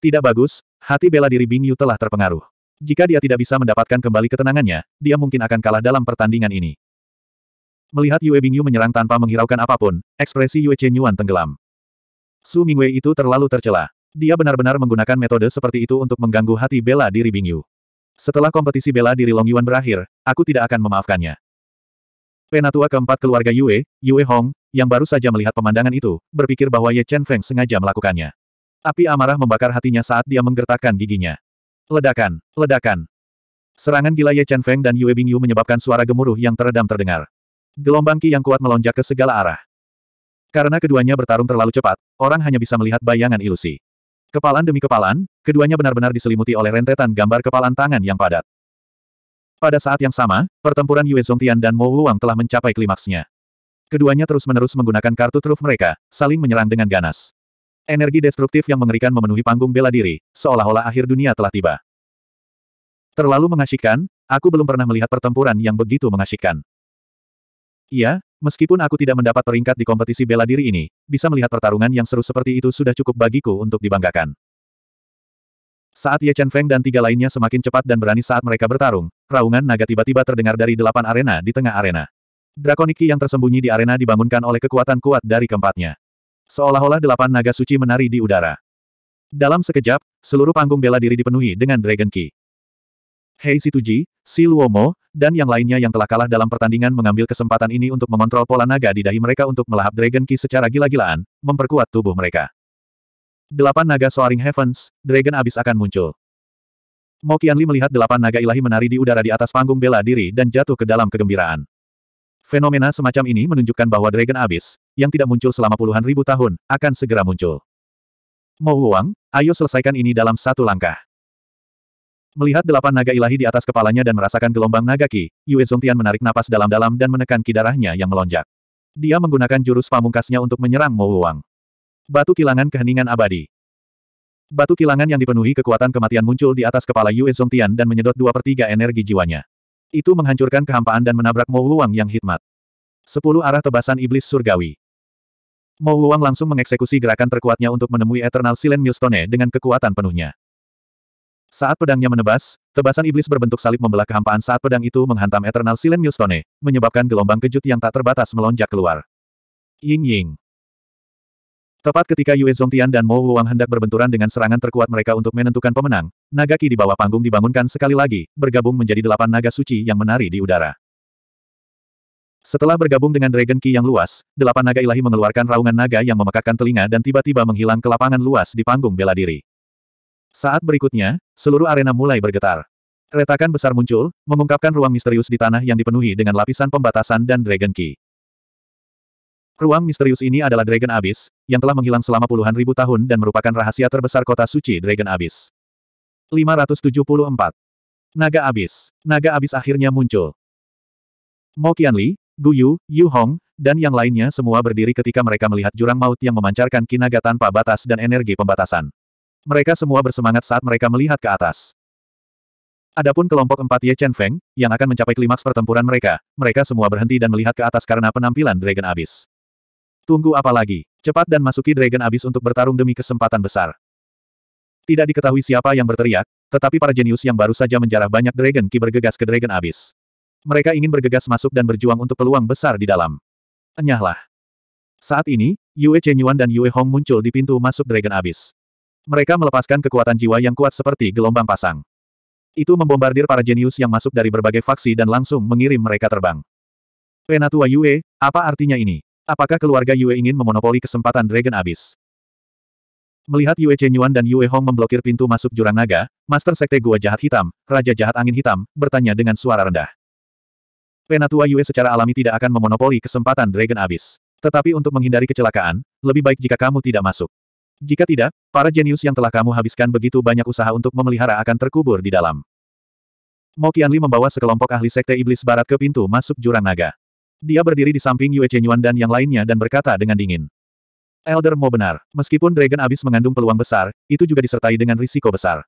Tidak bagus, hati bela diri Bing Yu telah terpengaruh. Jika dia tidak bisa mendapatkan kembali ketenangannya, dia mungkin akan kalah dalam pertandingan ini. Melihat Yue Bingyu menyerang tanpa menghiraukan apapun, ekspresi Yue Chen Yuan tenggelam. Su Mingwei itu terlalu tercela. Dia benar-benar menggunakan metode seperti itu untuk mengganggu hati bela diri Bingyu. Setelah kompetisi bela diri Long Yuan berakhir, aku tidak akan memaafkannya. Penatua keempat keluarga Yue, Yue Hong, yang baru saja melihat pemandangan itu, berpikir bahwa Ye Chen Feng sengaja melakukannya. Api amarah membakar hatinya saat dia menggertakkan giginya. Ledakan, ledakan. Serangan gila Ye Chen Feng dan Yue Bingyu menyebabkan suara gemuruh yang teredam terdengar. Gelombang ki yang kuat melonjak ke segala arah. Karena keduanya bertarung terlalu cepat, orang hanya bisa melihat bayangan ilusi. Kepalan demi kepalan, keduanya benar-benar diselimuti oleh rentetan gambar kepalan tangan yang padat. Pada saat yang sama, pertempuran Yue Zongtian dan Mo Wuang telah mencapai klimaksnya. Keduanya terus-menerus menggunakan kartu truf mereka, saling menyerang dengan ganas. Energi destruktif yang mengerikan memenuhi panggung bela diri, seolah-olah akhir dunia telah tiba. Terlalu mengasyikkan, aku belum pernah melihat pertempuran yang begitu mengasyikkan. Iya, meskipun aku tidak mendapat peringkat di kompetisi bela diri ini, bisa melihat pertarungan yang seru seperti itu sudah cukup bagiku untuk dibanggakan. Saat Ye Chen Feng dan tiga lainnya semakin cepat dan berani saat mereka bertarung, raungan naga tiba-tiba terdengar dari delapan arena di tengah arena. Drakoniki yang tersembunyi di arena dibangunkan oleh kekuatan kuat dari keempatnya. Seolah-olah delapan naga suci menari di udara. Dalam sekejap, seluruh panggung bela diri dipenuhi dengan Dragon Key. Hei Situji, Si Luomo, dan yang lainnya yang telah kalah dalam pertandingan mengambil kesempatan ini untuk mengontrol pola naga di dahi mereka untuk melahap Dragon Key secara gila-gilaan, memperkuat tubuh mereka. Delapan naga Soaring Heavens, Dragon Abyss akan muncul. Mo Qianli melihat delapan naga ilahi menari di udara di atas panggung bela diri dan jatuh ke dalam kegembiraan. Fenomena semacam ini menunjukkan bahwa Dragon Abyss, yang tidak muncul selama puluhan ribu tahun, akan segera muncul. Mau uang, ayo selesaikan ini dalam satu langkah. Melihat delapan naga ilahi di atas kepalanya dan merasakan gelombang naga ki, Yue Zongtian menarik napas dalam-dalam dan menekan ki yang melonjak. Dia menggunakan jurus pamungkasnya untuk menyerang Mo Wang. Batu kilangan keheningan abadi. Batu kilangan yang dipenuhi kekuatan kematian muncul di atas kepala Yue Zongtian dan menyedot dua per tiga energi jiwanya. Itu menghancurkan kehampaan dan menabrak Mo Wuang yang hikmat. Sepuluh arah tebasan iblis surgawi. Mo Wuang langsung mengeksekusi gerakan terkuatnya untuk menemui Eternal Silent Millstone dengan kekuatan penuhnya. Saat pedangnya menebas, tebasan iblis berbentuk salib membelah kehampaan saat pedang itu menghantam Eternal Silent Millstone, menyebabkan gelombang kejut yang tak terbatas melonjak keluar. Ying Ying. Tepat ketika Yue Zongtian dan Mo Wuang hendak berbenturan dengan serangan terkuat mereka untuk menentukan pemenang, naga ki di bawah panggung dibangunkan sekali lagi, bergabung menjadi delapan naga suci yang menari di udara. Setelah bergabung dengan Dragon Ki yang luas, delapan naga ilahi mengeluarkan raungan naga yang memekakkan telinga dan tiba-tiba menghilang ke lapangan luas di panggung bela diri. Saat berikutnya, seluruh arena mulai bergetar. Retakan besar muncul, mengungkapkan ruang misterius di tanah yang dipenuhi dengan lapisan pembatasan dan Dragon Ki. Ruang misterius ini adalah Dragon Abyss, yang telah menghilang selama puluhan ribu tahun dan merupakan rahasia terbesar kota suci Dragon Abyss. 574. Naga Abyss. Naga Abyss akhirnya muncul. Mo Qianli, Gu Yu, Yu Hong, dan yang lainnya semua berdiri ketika mereka melihat jurang maut yang memancarkan kinaga tanpa batas dan energi pembatasan. Mereka semua bersemangat saat mereka melihat ke atas. Adapun kelompok empat Ye Chen Feng, yang akan mencapai klimaks pertempuran mereka, mereka semua berhenti dan melihat ke atas karena penampilan Dragon Abyss. Tunggu apa lagi? Cepat dan masuki Dragon Abyss untuk bertarung demi kesempatan besar. Tidak diketahui siapa yang berteriak, tetapi para jenius yang baru saja menjarah banyak Dragon Ki bergegas ke Dragon Abyss. Mereka ingin bergegas masuk dan berjuang untuk peluang besar di dalam. Enyahlah. Saat ini, Yue Chenyuan dan Yue Hong muncul di pintu masuk Dragon Abyss. Mereka melepaskan kekuatan jiwa yang kuat seperti gelombang pasang. Itu membombardir para jenius yang masuk dari berbagai faksi dan langsung mengirim mereka terbang. Penatua Yue, apa artinya ini? Apakah keluarga Yue ingin memonopoli kesempatan Dragon Abyss? Melihat Yue Chenyuan dan Yue Hong memblokir pintu masuk jurang naga, Master Sekte Gua Jahat Hitam, Raja Jahat Angin Hitam, bertanya dengan suara rendah. Penatua Yue secara alami tidak akan memonopoli kesempatan Dragon Abyss. Tetapi untuk menghindari kecelakaan, lebih baik jika kamu tidak masuk. Jika tidak, para jenius yang telah kamu habiskan begitu banyak usaha untuk memelihara akan terkubur di dalam. Mo Qianli membawa sekelompok ahli Sekte Iblis Barat ke pintu masuk jurang naga. Dia berdiri di samping Yue Chenyuan dan yang lainnya dan berkata dengan dingin. Elder Mo benar, meskipun Dragon Abyss mengandung peluang besar, itu juga disertai dengan risiko besar.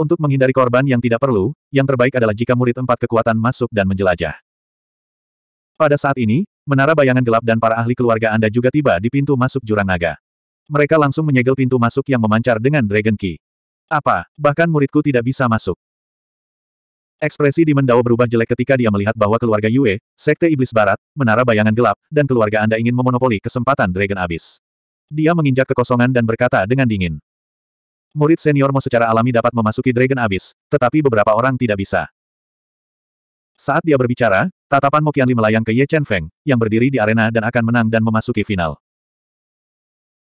Untuk menghindari korban yang tidak perlu, yang terbaik adalah jika murid empat kekuatan masuk dan menjelajah. Pada saat ini, menara bayangan gelap dan para ahli keluarga Anda juga tiba di pintu masuk jurang naga. Mereka langsung menyegel pintu masuk yang memancar dengan Dragon Key. Apa, bahkan muridku tidak bisa masuk. Ekspresi di Mendao berubah jelek ketika dia melihat bahwa keluarga Yue, Sekte Iblis Barat, Menara Bayangan Gelap, dan keluarga Anda ingin memonopoli kesempatan Dragon Abyss. Dia menginjak kekosongan dan berkata dengan dingin. Murid seniormu secara alami dapat memasuki Dragon Abyss, tetapi beberapa orang tidak bisa. Saat dia berbicara, tatapan Mokianli melayang ke Ye Chen Feng, yang berdiri di arena dan akan menang dan memasuki final.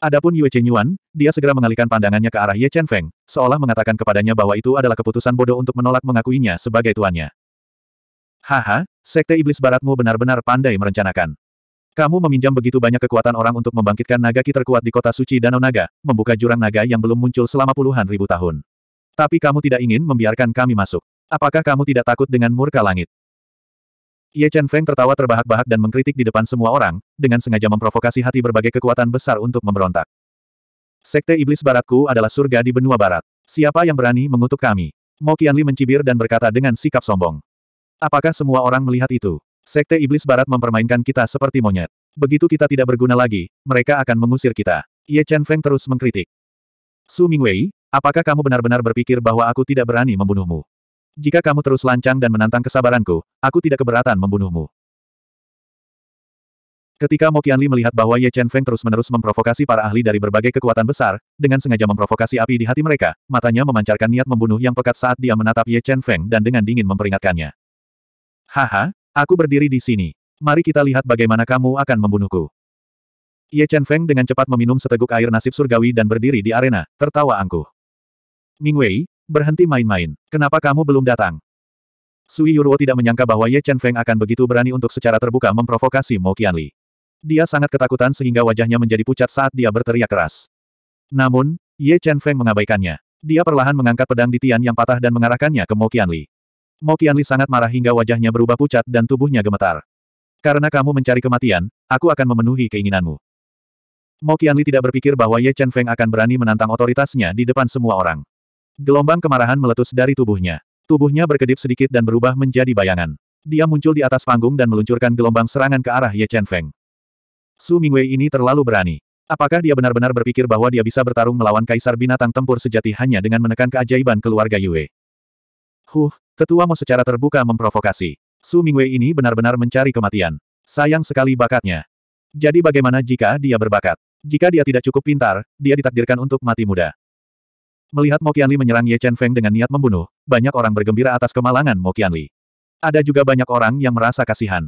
Adapun Yue Chen Yuan, dia segera mengalihkan pandangannya ke arah Ye Chen Feng, seolah mengatakan kepadanya bahwa itu adalah keputusan bodoh untuk menolak mengakuinya sebagai tuannya. Haha, sekte iblis baratmu benar-benar pandai merencanakan. Kamu meminjam begitu banyak kekuatan orang untuk membangkitkan naga ki terkuat di kota suci Danau Naga, membuka jurang naga yang belum muncul selama puluhan ribu tahun. Tapi kamu tidak ingin membiarkan kami masuk. Apakah kamu tidak takut dengan murka langit? Ye Chen Feng tertawa terbahak-bahak dan mengkritik di depan semua orang, dengan sengaja memprovokasi hati berbagai kekuatan besar untuk memberontak. Sekte Iblis Baratku adalah surga di benua barat. Siapa yang berani mengutuk kami? Mo Qianli mencibir dan berkata dengan sikap sombong. Apakah semua orang melihat itu? Sekte Iblis Barat mempermainkan kita seperti monyet. Begitu kita tidak berguna lagi, mereka akan mengusir kita. Ye Chen Feng terus mengkritik. Su Mingwei, apakah kamu benar-benar berpikir bahwa aku tidak berani membunuhmu? Jika kamu terus lancang dan menantang kesabaranku, aku tidak keberatan membunuhmu. Ketika Mo Qianli melihat bahwa Ye Chen Feng terus-menerus memprovokasi para ahli dari berbagai kekuatan besar, dengan sengaja memprovokasi api di hati mereka, matanya memancarkan niat membunuh yang pekat saat dia menatap Ye Chen Feng dan dengan dingin memperingatkannya. Haha, aku berdiri di sini. Mari kita lihat bagaimana kamu akan membunuhku. Ye Chen Feng dengan cepat meminum seteguk air nasib surgawi dan berdiri di arena, tertawa angkuh. Ming Wei, Berhenti main-main. Kenapa kamu belum datang? Sui Yuruo tidak menyangka bahwa Ye Chen Feng akan begitu berani untuk secara terbuka memprovokasi Mo Qianli. Dia sangat ketakutan sehingga wajahnya menjadi pucat saat dia berteriak keras. Namun, Ye Chen Feng mengabaikannya. Dia perlahan mengangkat pedang di tian yang patah dan mengarahkannya ke Mo Qianli. Mo Qianli sangat marah hingga wajahnya berubah pucat dan tubuhnya gemetar. Karena kamu mencari kematian, aku akan memenuhi keinginanmu. Mo Qianli tidak berpikir bahwa Ye Chen Feng akan berani menantang otoritasnya di depan semua orang. Gelombang kemarahan meletus dari tubuhnya. Tubuhnya berkedip sedikit dan berubah menjadi bayangan. Dia muncul di atas panggung dan meluncurkan gelombang serangan ke arah Ye Chen Feng. Su Mingwei ini terlalu berani. Apakah dia benar-benar berpikir bahwa dia bisa bertarung melawan kaisar binatang tempur sejati hanya dengan menekan keajaiban keluarga Yue? Huh, tetua mau secara terbuka memprovokasi. Su Mingwei ini benar-benar mencari kematian. Sayang sekali bakatnya. Jadi bagaimana jika dia berbakat? Jika dia tidak cukup pintar, dia ditakdirkan untuk mati muda. Melihat Mo Qianli menyerang Ye Chen Feng dengan niat membunuh, banyak orang bergembira atas kemalangan Mo Qianli. Ada juga banyak orang yang merasa kasihan.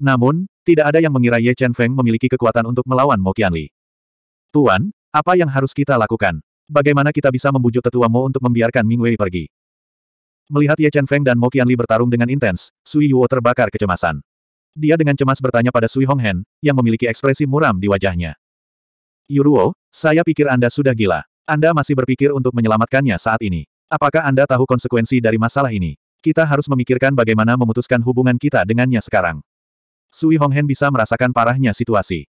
Namun, tidak ada yang mengira Ye Chen Feng memiliki kekuatan untuk melawan Mo Qianli. Tuan, apa yang harus kita lakukan? Bagaimana kita bisa membujuk tetua Mo untuk membiarkan Ming Wei pergi? Melihat Ye Chen Feng dan Mo Qianli bertarung dengan intens, Sui Yuo terbakar kecemasan. Dia dengan cemas bertanya pada Sui Honghen, yang memiliki ekspresi muram di wajahnya. Yuruo, saya pikir Anda sudah gila. Anda masih berpikir untuk menyelamatkannya saat ini. Apakah Anda tahu konsekuensi dari masalah ini? Kita harus memikirkan bagaimana memutuskan hubungan kita dengannya sekarang. Sui Honghen bisa merasakan parahnya situasi.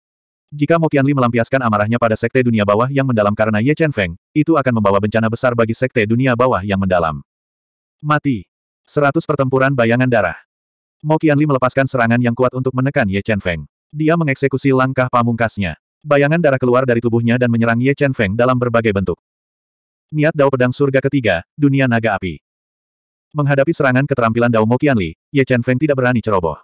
Jika Mo Qianli melampiaskan amarahnya pada Sekte Dunia Bawah yang mendalam karena Ye Chen Feng, itu akan membawa bencana besar bagi Sekte Dunia Bawah yang mendalam. Mati. Seratus pertempuran bayangan darah. Mo Qianli melepaskan serangan yang kuat untuk menekan Ye Chen Feng. Dia mengeksekusi langkah pamungkasnya. Bayangan darah keluar dari tubuhnya dan menyerang Ye Chen Feng dalam berbagai bentuk. Niat Dao Pedang Surga Ketiga, Dunia Naga Api. Menghadapi serangan keterampilan Dao Li, Ye Chen Feng tidak berani ceroboh.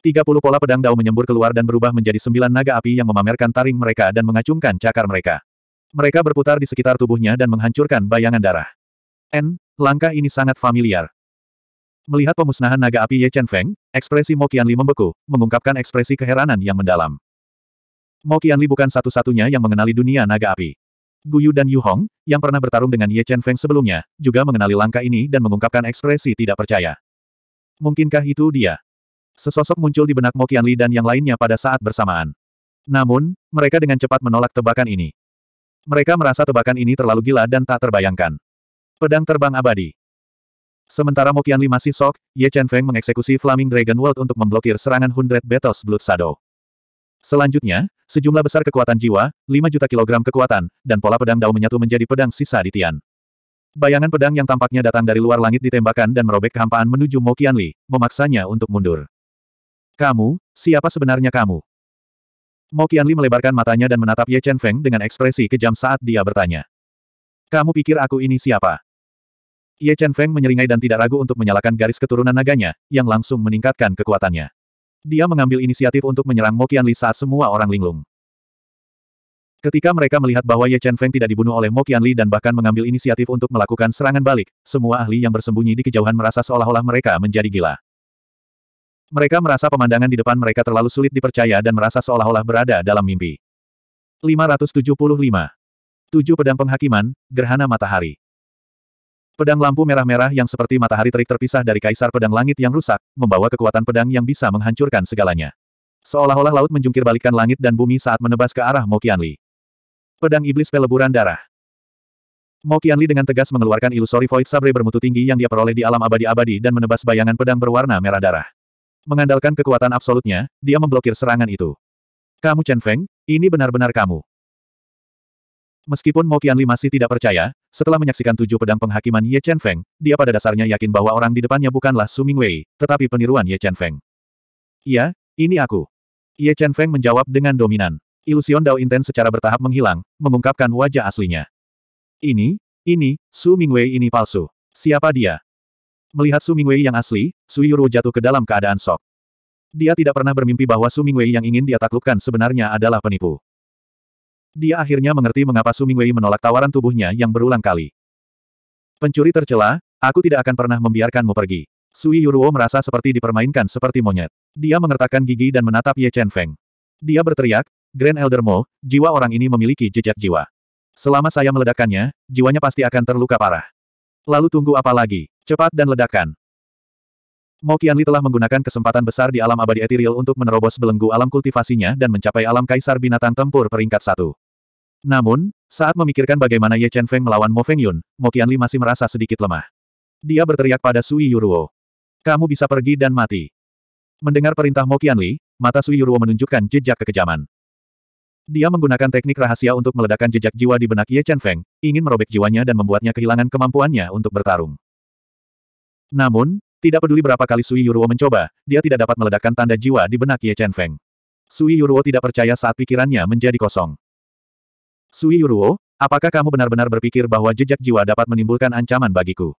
30 pola pedang Dao menyembur keluar dan berubah menjadi sembilan naga api yang memamerkan taring mereka dan mengacungkan cakar mereka. Mereka berputar di sekitar tubuhnya dan menghancurkan bayangan darah. N, langkah ini sangat familiar. Melihat pemusnahan naga api Ye Chen Feng, ekspresi Mo Li membeku, mengungkapkan ekspresi keheranan yang mendalam. Mo Qianli bukan satu-satunya yang mengenali dunia naga api. Guyu dan Yu Hong, yang pernah bertarung dengan Ye Chen Feng sebelumnya, juga mengenali langkah ini dan mengungkapkan ekspresi tidak percaya. Mungkinkah itu dia? Sesosok muncul di benak Mo Qianli dan yang lainnya pada saat bersamaan. Namun, mereka dengan cepat menolak tebakan ini. Mereka merasa tebakan ini terlalu gila dan tak terbayangkan. Pedang terbang abadi. Sementara Mo Qianli masih sok, Ye Chen Feng mengeksekusi Flaming Dragon World untuk memblokir serangan Hundred Battles Blood Shadow. Selanjutnya, sejumlah besar kekuatan jiwa, 5 juta kilogram kekuatan, dan pola pedang Dao menyatu menjadi pedang sisa di Tian. Bayangan pedang yang tampaknya datang dari luar langit ditembakkan dan merobek kehampaan menuju Mo Qianli, memaksanya untuk mundur. Kamu, siapa sebenarnya kamu? Mo Qianli melebarkan matanya dan menatap Ye Chen Feng dengan ekspresi kejam saat dia bertanya. Kamu pikir aku ini siapa? Ye Chen Feng menyeringai dan tidak ragu untuk menyalakan garis keturunan naganya, yang langsung meningkatkan kekuatannya. Dia mengambil inisiatif untuk menyerang Mo Qianli saat semua orang linglung. Ketika mereka melihat bahwa Ye Chen Feng tidak dibunuh oleh Mo Qianli dan bahkan mengambil inisiatif untuk melakukan serangan balik, semua ahli yang bersembunyi di kejauhan merasa seolah-olah mereka menjadi gila. Mereka merasa pemandangan di depan mereka terlalu sulit dipercaya dan merasa seolah-olah berada dalam mimpi. 575. Tujuh pedang penghakiman, gerhana matahari. Pedang lampu merah-merah yang seperti matahari terik terpisah dari kaisar pedang langit yang rusak, membawa kekuatan pedang yang bisa menghancurkan segalanya. Seolah-olah laut menjungkir balikan langit dan bumi saat menebas ke arah Mokianli. Pedang iblis peleburan darah. Mokianli dengan tegas mengeluarkan ilusori void sabre bermutu tinggi yang dia peroleh di alam abadi-abadi dan menebas bayangan pedang berwarna merah darah. Mengandalkan kekuatan absolutnya, dia memblokir serangan itu. Kamu Chen Feng, ini benar-benar kamu. Meskipun Mo Qianli masih tidak percaya, setelah menyaksikan tujuh pedang penghakiman Ye Chen Feng, dia pada dasarnya yakin bahwa orang di depannya bukanlah Su Mingwei, tetapi peniruan Ye Chen Feng. Iya, ini aku. Ye Chen Feng menjawab dengan dominan. Ilusion Dao Intens secara bertahap menghilang, mengungkapkan wajah aslinya. Ini, ini, Su Mingwei ini palsu. Siapa dia? Melihat Su Mingwei yang asli, Su Yuru jatuh ke dalam keadaan sok. Dia tidak pernah bermimpi bahwa Su Mingwei yang ingin dia taklukkan sebenarnya adalah penipu. Dia akhirnya mengerti mengapa Sumingwei menolak tawaran tubuhnya yang berulang kali. Pencuri tercela, aku tidak akan pernah membiarkanmu pergi. Sui Yuruo merasa seperti dipermainkan seperti monyet. Dia mengertakkan gigi dan menatap Ye Chen Feng. Dia berteriak, Grand Elder Mo, jiwa orang ini memiliki jejak jiwa. Selama saya meledakkannya, jiwanya pasti akan terluka parah. Lalu tunggu apa lagi? Cepat dan ledakan. Mo Qianli telah menggunakan kesempatan besar di alam abadi etiril untuk menerobos belenggu alam kultivasinya dan mencapai alam kaisar binatang tempur peringkat satu. Namun, saat memikirkan bagaimana Ye Chen Feng melawan Mo Feng Yun, Mo Qianli masih merasa sedikit lemah. Dia berteriak pada Sui Yuruo. Kamu bisa pergi dan mati. Mendengar perintah Mo Qianli, mata Sui Yuruo menunjukkan jejak kekejaman. Dia menggunakan teknik rahasia untuk meledakkan jejak jiwa di benak Ye Chen Feng, ingin merobek jiwanya dan membuatnya kehilangan kemampuannya untuk bertarung. Namun, tidak peduli berapa kali Sui Yuruo mencoba, dia tidak dapat meledakkan tanda jiwa di benak Ye Chen Feng. Sui Yuruo tidak percaya saat pikirannya menjadi kosong. Sui Yuruo, apakah kamu benar-benar berpikir bahwa jejak jiwa dapat menimbulkan ancaman bagiku?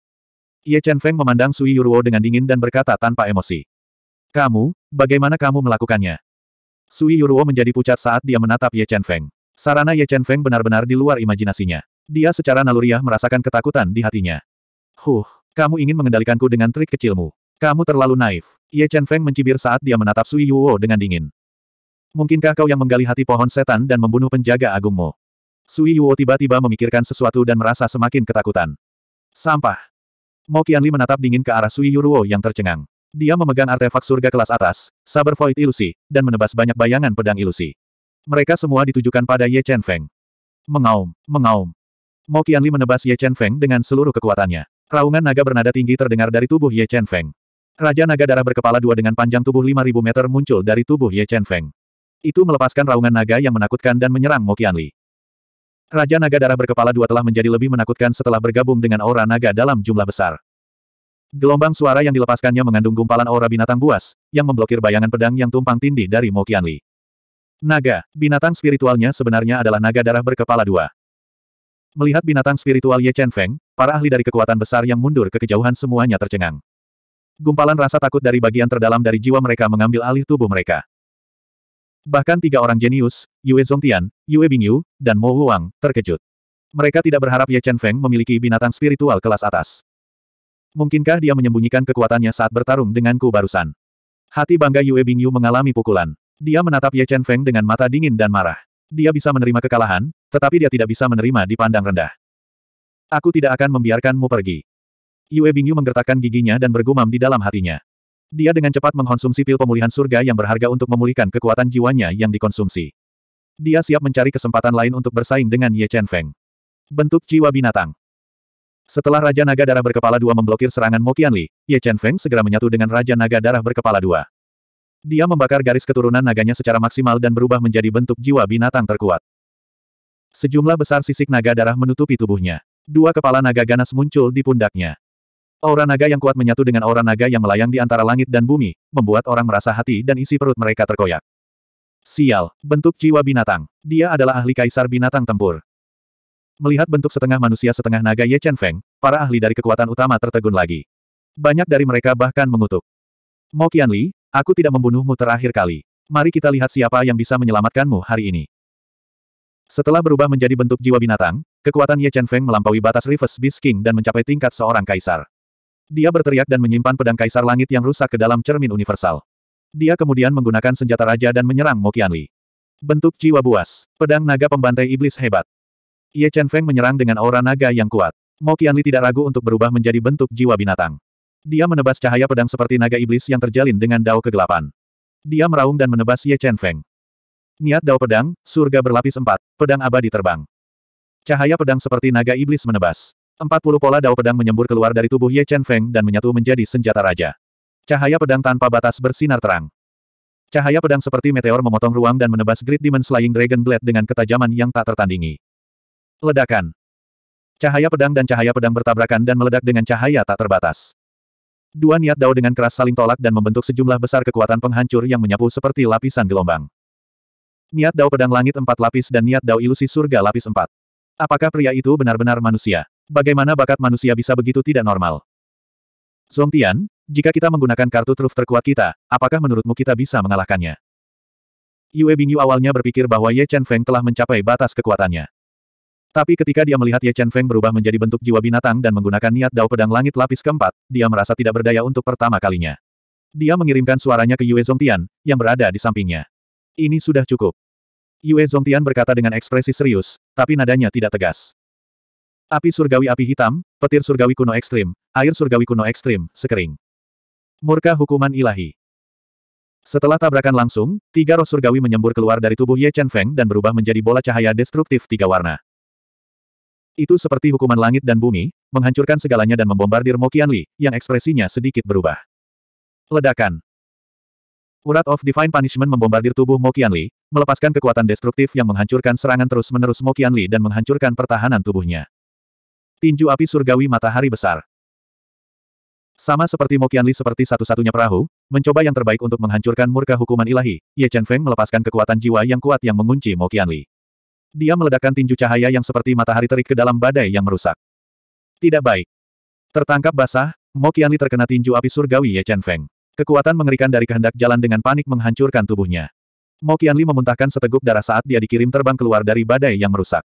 Ye Chen Feng memandang Sui Yuruo dengan dingin dan berkata tanpa emosi. Kamu, bagaimana kamu melakukannya? Sui Yuruo menjadi pucat saat dia menatap Ye Chen Feng. Sarana Ye Chen Feng benar-benar di luar imajinasinya. Dia secara naluriah merasakan ketakutan di hatinya. Huh, kamu ingin mengendalikanku dengan trik kecilmu. Kamu terlalu naif. Ye Chen Feng mencibir saat dia menatap Sui Yuo dengan dingin. Mungkinkah kau yang menggali hati pohon setan dan membunuh penjaga agungmu? Sui Yuo tiba-tiba memikirkan sesuatu dan merasa semakin ketakutan. Sampah. Mo Qianli menatap dingin ke arah Sui Yuruo yang tercengang. Dia memegang artefak surga kelas atas, saber void ilusi, dan menebas banyak bayangan pedang ilusi. Mereka semua ditujukan pada Ye Chen Feng. Mengaum, mengaum. Mo Qianli menebas Ye Chen Feng dengan seluruh kekuatannya. Raungan naga bernada tinggi terdengar dari tubuh Ye Chen Feng. Raja naga darah berkepala dua dengan panjang tubuh 5000 meter muncul dari tubuh Ye Chen Feng. Itu melepaskan raungan naga yang menakutkan dan menyerang Mo Qianli. Raja Naga Darah berkepala dua telah menjadi lebih menakutkan setelah bergabung dengan aura naga dalam jumlah besar. Gelombang suara yang dilepaskannya mengandung gumpalan aura binatang buas, yang memblokir bayangan pedang yang tumpang tindih dari Mo Qianli. Naga, binatang spiritualnya sebenarnya adalah naga darah berkepala dua. Melihat binatang spiritual Ye Chen Feng, para ahli dari kekuatan besar yang mundur ke kejauhan semuanya tercengang. Gumpalan rasa takut dari bagian terdalam dari jiwa mereka mengambil alih tubuh mereka. Bahkan tiga orang jenius, Yue Zongtian, Yue Bingyu, dan Mo Huang, terkejut. Mereka tidak berharap Ye Chen Feng memiliki binatang spiritual kelas atas. Mungkinkah dia menyembunyikan kekuatannya saat bertarung denganku barusan? Hati bangga Yue Bingyu mengalami pukulan. Dia menatap Ye Chen Feng dengan mata dingin dan marah. Dia bisa menerima kekalahan, tetapi dia tidak bisa menerima dipandang rendah. Aku tidak akan membiarkanmu pergi. Yue Bingyu menggertakkan giginya dan bergumam di dalam hatinya. Dia dengan cepat mengkonsumsi pil pemulihan surga yang berharga untuk memulihkan kekuatan jiwanya yang dikonsumsi. Dia siap mencari kesempatan lain untuk bersaing dengan Ye Chen Feng. Bentuk jiwa binatang. Setelah Raja Naga Darah berkepala dua memblokir serangan Mo Qianli, Ye Chen Feng segera menyatu dengan Raja Naga Darah berkepala dua. Dia membakar garis keturunan naganya secara maksimal dan berubah menjadi bentuk jiwa binatang terkuat. Sejumlah besar sisik naga darah menutupi tubuhnya. Dua kepala naga ganas muncul di pundaknya. Aura naga yang kuat menyatu dengan aura naga yang melayang di antara langit dan bumi, membuat orang merasa hati dan isi perut mereka terkoyak. Sial, bentuk jiwa binatang. Dia adalah ahli kaisar binatang tempur. Melihat bentuk setengah manusia setengah naga Ye Chen Feng, para ahli dari kekuatan utama tertegun lagi. Banyak dari mereka bahkan mengutuk. Mo Qianli, aku tidak membunuhmu terakhir kali. Mari kita lihat siapa yang bisa menyelamatkanmu hari ini. Setelah berubah menjadi bentuk jiwa binatang, kekuatan Ye Chen Feng melampaui batas Rivers Beast King dan mencapai tingkat seorang kaisar. Dia berteriak dan menyimpan pedang kaisar langit yang rusak ke dalam cermin universal. Dia kemudian menggunakan senjata raja dan menyerang Mokianli. Bentuk jiwa buas, pedang naga pembantai iblis hebat. Ye Chen Feng menyerang dengan aura naga yang kuat. Mokianli tidak ragu untuk berubah menjadi bentuk jiwa binatang. Dia menebas cahaya pedang seperti naga iblis yang terjalin dengan dao kegelapan. Dia meraung dan menebas Ye Chen Feng. Niat dao pedang, surga berlapis empat, pedang abadi terbang. Cahaya pedang seperti naga iblis menebas. Empat puluh pola dao pedang menyembur keluar dari tubuh Ye Chen Feng dan menyatu menjadi senjata raja. Cahaya pedang tanpa batas bersinar terang. Cahaya pedang seperti meteor memotong ruang dan menebas Grid Demon Slaying Dragon Blade dengan ketajaman yang tak tertandingi. Ledakan. Cahaya pedang dan cahaya pedang bertabrakan dan meledak dengan cahaya tak terbatas. Dua niat dao dengan keras saling tolak dan membentuk sejumlah besar kekuatan penghancur yang menyapu seperti lapisan gelombang. Niat dao pedang langit empat lapis dan niat dao ilusi surga lapis empat. Apakah pria itu benar-benar manusia? Bagaimana bakat manusia bisa begitu tidak normal? Song Tian, jika kita menggunakan kartu truf terkuat kita, apakah menurutmu kita bisa mengalahkannya? Yue Bingyu awalnya berpikir bahwa Ye Chen Feng telah mencapai batas kekuatannya. Tapi ketika dia melihat Ye Chen Feng berubah menjadi bentuk jiwa binatang dan menggunakan niat dao pedang langit lapis keempat, dia merasa tidak berdaya untuk pertama kalinya. Dia mengirimkan suaranya ke Yue Zongtian, yang berada di sampingnya. Ini sudah cukup. Yue Zongtian berkata dengan ekspresi serius, tapi nadanya tidak tegas. Api surgawi api hitam, petir surgawi kuno ekstrim, air surgawi kuno ekstrim, sekering. Murka hukuman ilahi. Setelah tabrakan langsung, tiga roh surgawi menyembur keluar dari tubuh Ye Chen Feng dan berubah menjadi bola cahaya destruktif tiga warna. Itu seperti hukuman langit dan bumi, menghancurkan segalanya dan membombardir Mo Li, yang ekspresinya sedikit berubah. Ledakan. Urat of Divine Punishment membombardir tubuh Mo Li, melepaskan kekuatan destruktif yang menghancurkan serangan terus-menerus Mo Li dan menghancurkan pertahanan tubuhnya. Tinju api surgawi matahari besar. Sama seperti Mo Qianli seperti satu-satunya perahu, mencoba yang terbaik untuk menghancurkan murka hukuman ilahi, Ye Chen Feng melepaskan kekuatan jiwa yang kuat yang mengunci Mo Qianli. Dia meledakkan tinju cahaya yang seperti matahari terik ke dalam badai yang merusak. Tidak baik. Tertangkap basah, Mo Qianli terkena tinju api surgawi Ye Chen Feng. Kekuatan mengerikan dari kehendak jalan dengan panik menghancurkan tubuhnya. Mo Qianli memuntahkan seteguk darah saat dia dikirim terbang keluar dari badai yang merusak.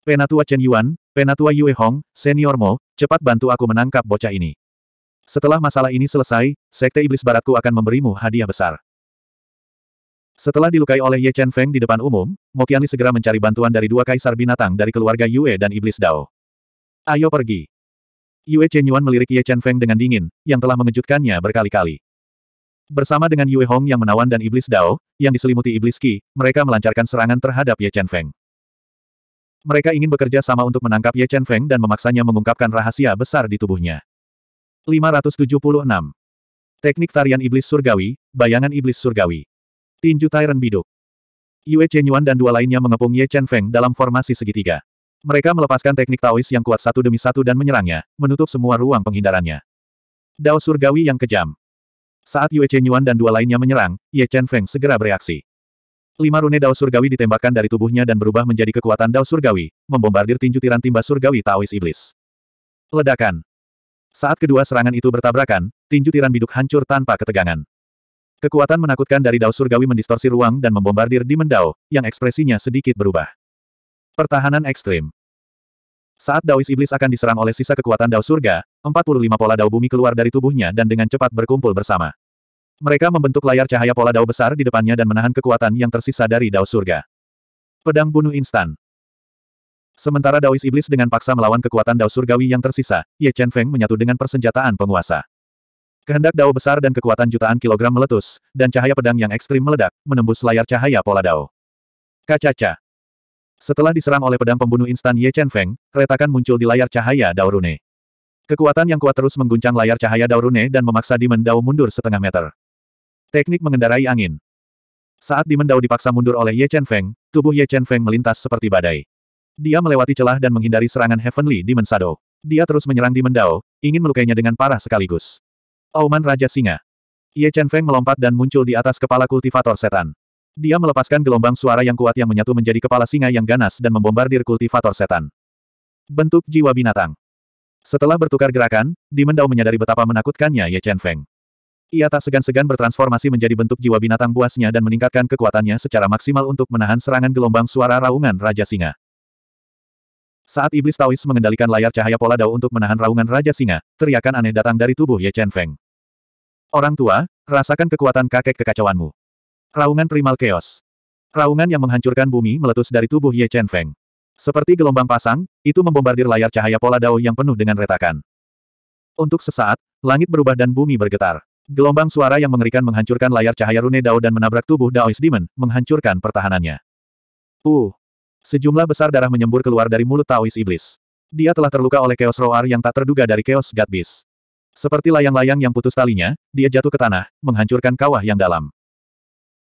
Penatua Chen Yuan, Penatua Yue Hong, senior Mo, cepat bantu aku menangkap bocah ini. Setelah masalah ini selesai, Sekte Iblis Baratku akan memberimu hadiah besar. Setelah dilukai oleh Ye Chen Feng di depan umum, Mo Qianli segera mencari bantuan dari dua kaisar binatang dari keluarga Yue dan Iblis Dao. Ayo pergi. Yue Chen Yuan melirik Ye Chen Feng dengan dingin, yang telah mengejutkannya berkali-kali. Bersama dengan Yue Hong yang menawan dan Iblis Dao, yang diselimuti Iblis Qi, mereka melancarkan serangan terhadap Ye Chen Feng. Mereka ingin bekerja sama untuk menangkap Ye Chen Feng dan memaksanya mengungkapkan rahasia besar di tubuhnya. 576. Teknik tarian iblis surgawi, bayangan iblis surgawi. Tinju Tyrant Biduk. Yue Chen Yuan dan dua lainnya mengepung Ye Chen Feng dalam formasi segitiga. Mereka melepaskan teknik Taois yang kuat satu demi satu dan menyerangnya, menutup semua ruang penghindarannya. Dao surgawi yang kejam. Saat Yue Chen Yuan dan dua lainnya menyerang, Ye Chen Feng segera bereaksi. Lima rune Dao Surgawi ditembakkan dari tubuhnya dan berubah menjadi kekuatan Dao Surgawi, membombardir tinju tiran timba Surgawi Taois Iblis. Ledakan. Saat kedua serangan itu bertabrakan, tinju tiran biduk hancur tanpa ketegangan. Kekuatan menakutkan dari Dao Surgawi mendistorsi ruang dan membombardir Demon Dao, yang ekspresinya sedikit berubah. Pertahanan ekstrim. Saat Daois Iblis akan diserang oleh sisa kekuatan Dao Surga, 45 pola Dao Bumi keluar dari tubuhnya dan dengan cepat berkumpul bersama. Mereka membentuk layar cahaya pola dao besar di depannya dan menahan kekuatan yang tersisa dari dao surga. Pedang bunuh instan. Sementara Daois Iblis dengan paksa melawan kekuatan Dao Surgawi yang tersisa, Ye Chen Feng menyatu dengan persenjataan penguasa. Kehendak Dao besar dan kekuatan jutaan kilogram meletus, dan cahaya pedang yang ekstrim meledak, menembus layar cahaya pola Dao. Kacaca. Setelah diserang oleh pedang pembunuh instan Ye Chen Feng, retakan muncul di layar cahaya Dao Rune. Kekuatan yang kuat terus mengguncang layar cahaya Dao Rune dan memaksa Demon Dao mundur setengah meter. Teknik mengendarai angin. Saat Di Mendao dipaksa mundur oleh Ye Chen Feng, tubuh Ye Chen Feng melintas seperti badai. Dia melewati celah dan menghindari serangan Heavenly Demon Shadow. Dia terus menyerang Di Mendao, ingin melukainya dengan parah sekaligus. Auman Raja Singa. Ye Chen Feng melompat dan muncul di atas kepala kultivator setan. Dia melepaskan gelombang suara yang kuat yang menyatu menjadi kepala singa yang ganas dan membombardir kultivator setan. Bentuk jiwa binatang. Setelah bertukar gerakan, Di Mendao menyadari betapa menakutkannya Ye Chen Feng. Ia tak segan-segan bertransformasi menjadi bentuk jiwa binatang buasnya dan meningkatkan kekuatannya secara maksimal untuk menahan serangan gelombang suara raungan Raja Singa. Saat Iblis Taois mengendalikan layar cahaya pola dao untuk menahan raungan Raja Singa, teriakan aneh datang dari tubuh Ye Chen Feng. Orang tua, rasakan kekuatan kakek kekacauanmu. Raungan primal chaos. Raungan yang menghancurkan bumi meletus dari tubuh Ye Chen Feng. Seperti gelombang pasang, itu membombardir layar cahaya pola dao yang penuh dengan retakan. Untuk sesaat, langit berubah dan bumi bergetar. Gelombang suara yang mengerikan menghancurkan layar cahaya rune Dao dan menabrak tubuh Daois Demon, menghancurkan pertahanannya. Uh! Sejumlah besar darah menyembur keluar dari mulut Taois Iblis. Dia telah terluka oleh Chaos Roar yang tak terduga dari Chaos God Beast. Seperti layang-layang yang putus talinya, dia jatuh ke tanah, menghancurkan kawah yang dalam.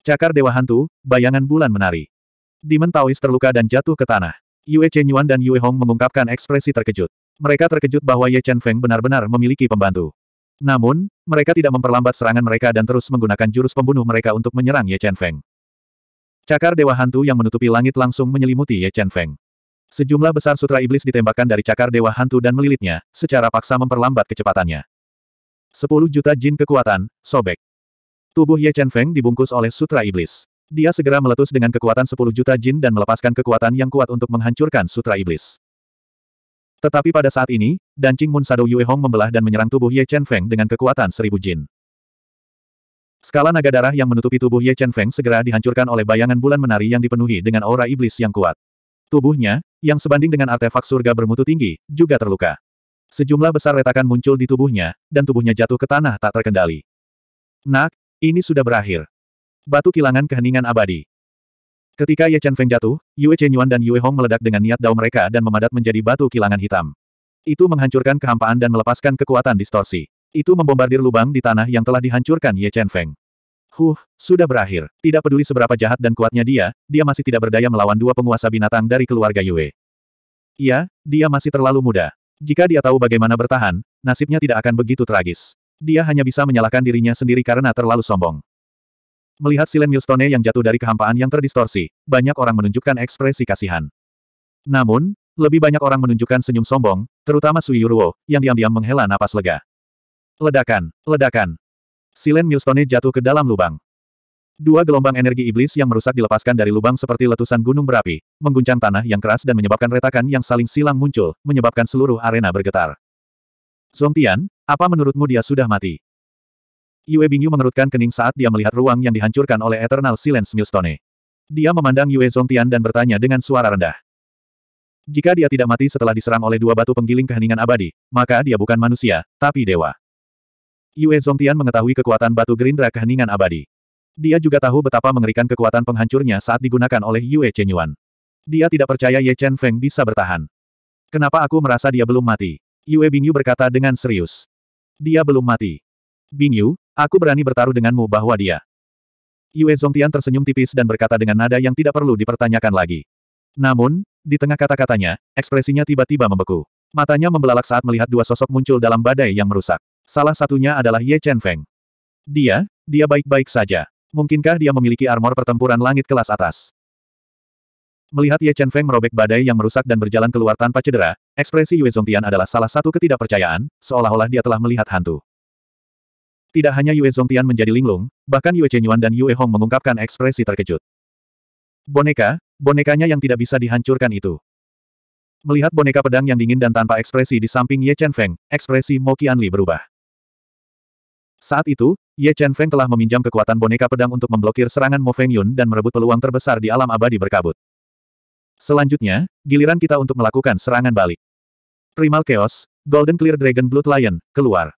Cakar Dewa Hantu, bayangan bulan menari. Demon Taois terluka dan jatuh ke tanah. Yue Chen Yuan dan Yue Hong mengungkapkan ekspresi terkejut. Mereka terkejut bahwa Ye Chen Feng benar-benar memiliki pembantu. Namun, mereka tidak memperlambat serangan mereka dan terus menggunakan jurus pembunuh mereka untuk menyerang Ye Chen Feng. Cakar Dewa Hantu yang menutupi langit langsung menyelimuti Ye Chen Feng. Sejumlah besar sutra iblis ditembakkan dari cakar Dewa Hantu dan melilitnya, secara paksa memperlambat kecepatannya. 10 juta jin kekuatan, sobek. Tubuh Ye Chen Feng dibungkus oleh sutra iblis. Dia segera meletus dengan kekuatan 10 juta jin dan melepaskan kekuatan yang kuat untuk menghancurkan sutra iblis. Tetapi pada saat ini, Dancing Moon Sado Yue Hong membelah dan menyerang tubuh Ye Chen Feng dengan kekuatan seribu jin. Skala naga darah yang menutupi tubuh Ye Chen Feng segera dihancurkan oleh bayangan bulan menari yang dipenuhi dengan aura iblis yang kuat. Tubuhnya, yang sebanding dengan artefak surga bermutu tinggi, juga terluka. Sejumlah besar retakan muncul di tubuhnya, dan tubuhnya jatuh ke tanah tak terkendali. Nak, ini sudah berakhir. Batu kilangan keheningan abadi. Ketika Ye Chen Feng jatuh, Yue Chen Yuan dan Yue Hong meledak dengan niat dao mereka dan memadat menjadi batu kilangan hitam. Itu menghancurkan kehampaan dan melepaskan kekuatan distorsi. Itu membombardir lubang di tanah yang telah dihancurkan Ye Chen Feng. Huh, sudah berakhir. Tidak peduli seberapa jahat dan kuatnya dia, dia masih tidak berdaya melawan dua penguasa binatang dari keluarga Yue. Iya, dia masih terlalu muda. Jika dia tahu bagaimana bertahan, nasibnya tidak akan begitu tragis. Dia hanya bisa menyalahkan dirinya sendiri karena terlalu sombong. Melihat silen milestone yang jatuh dari kehampaan yang terdistorsi, banyak orang menunjukkan ekspresi kasihan. Namun, lebih banyak orang menunjukkan senyum sombong, terutama Sui Yuruo, yang diam-diam menghela napas lega. Ledakan, ledakan. Silen milestone jatuh ke dalam lubang. Dua gelombang energi iblis yang merusak dilepaskan dari lubang seperti letusan gunung berapi, mengguncang tanah yang keras dan menyebabkan retakan yang saling silang muncul, menyebabkan seluruh arena bergetar. Tian, apa menurutmu dia sudah mati? Yue Bingyu mengerutkan kening saat dia melihat ruang yang dihancurkan oleh Eternal Silence Milstone. Dia memandang Yue Zongtian dan bertanya dengan suara rendah. Jika dia tidak mati setelah diserang oleh dua batu penggiling keheningan abadi, maka dia bukan manusia, tapi dewa. Yue Zongtian mengetahui kekuatan batu gerindra keheningan abadi. Dia juga tahu betapa mengerikan kekuatan penghancurnya saat digunakan oleh Yue Chenyuan. Dia tidak percaya Ye Chen Feng bisa bertahan. Kenapa aku merasa dia belum mati? Yue Bingyu berkata dengan serius. Dia belum mati. Bingyu, Aku berani bertaruh denganmu bahwa dia. Yue Zongtian tersenyum tipis dan berkata dengan nada yang tidak perlu dipertanyakan lagi. Namun, di tengah kata-katanya, ekspresinya tiba-tiba membeku. Matanya membelalak saat melihat dua sosok muncul dalam badai yang merusak. Salah satunya adalah Ye Chen Feng. Dia, dia baik-baik saja. Mungkinkah dia memiliki armor pertempuran langit kelas atas? Melihat Ye Chen Feng merobek badai yang merusak dan berjalan keluar tanpa cedera, ekspresi Yue Zongtian adalah salah satu ketidakpercayaan, seolah-olah dia telah melihat hantu. Tidak hanya Yue Zongtian menjadi linglung, bahkan Yue Chenyuan dan Yue Hong mengungkapkan ekspresi terkejut. Boneka, bonekanya yang tidak bisa dihancurkan itu. Melihat boneka pedang yang dingin dan tanpa ekspresi di samping Ye Chen Feng, ekspresi Mo Qianli berubah. Saat itu, Ye Chen Feng telah meminjam kekuatan boneka pedang untuk memblokir serangan Mo Feng Yun dan merebut peluang terbesar di alam abadi berkabut. Selanjutnya, giliran kita untuk melakukan serangan balik. Primal Chaos, Golden Clear Dragon Blood Lion, keluar.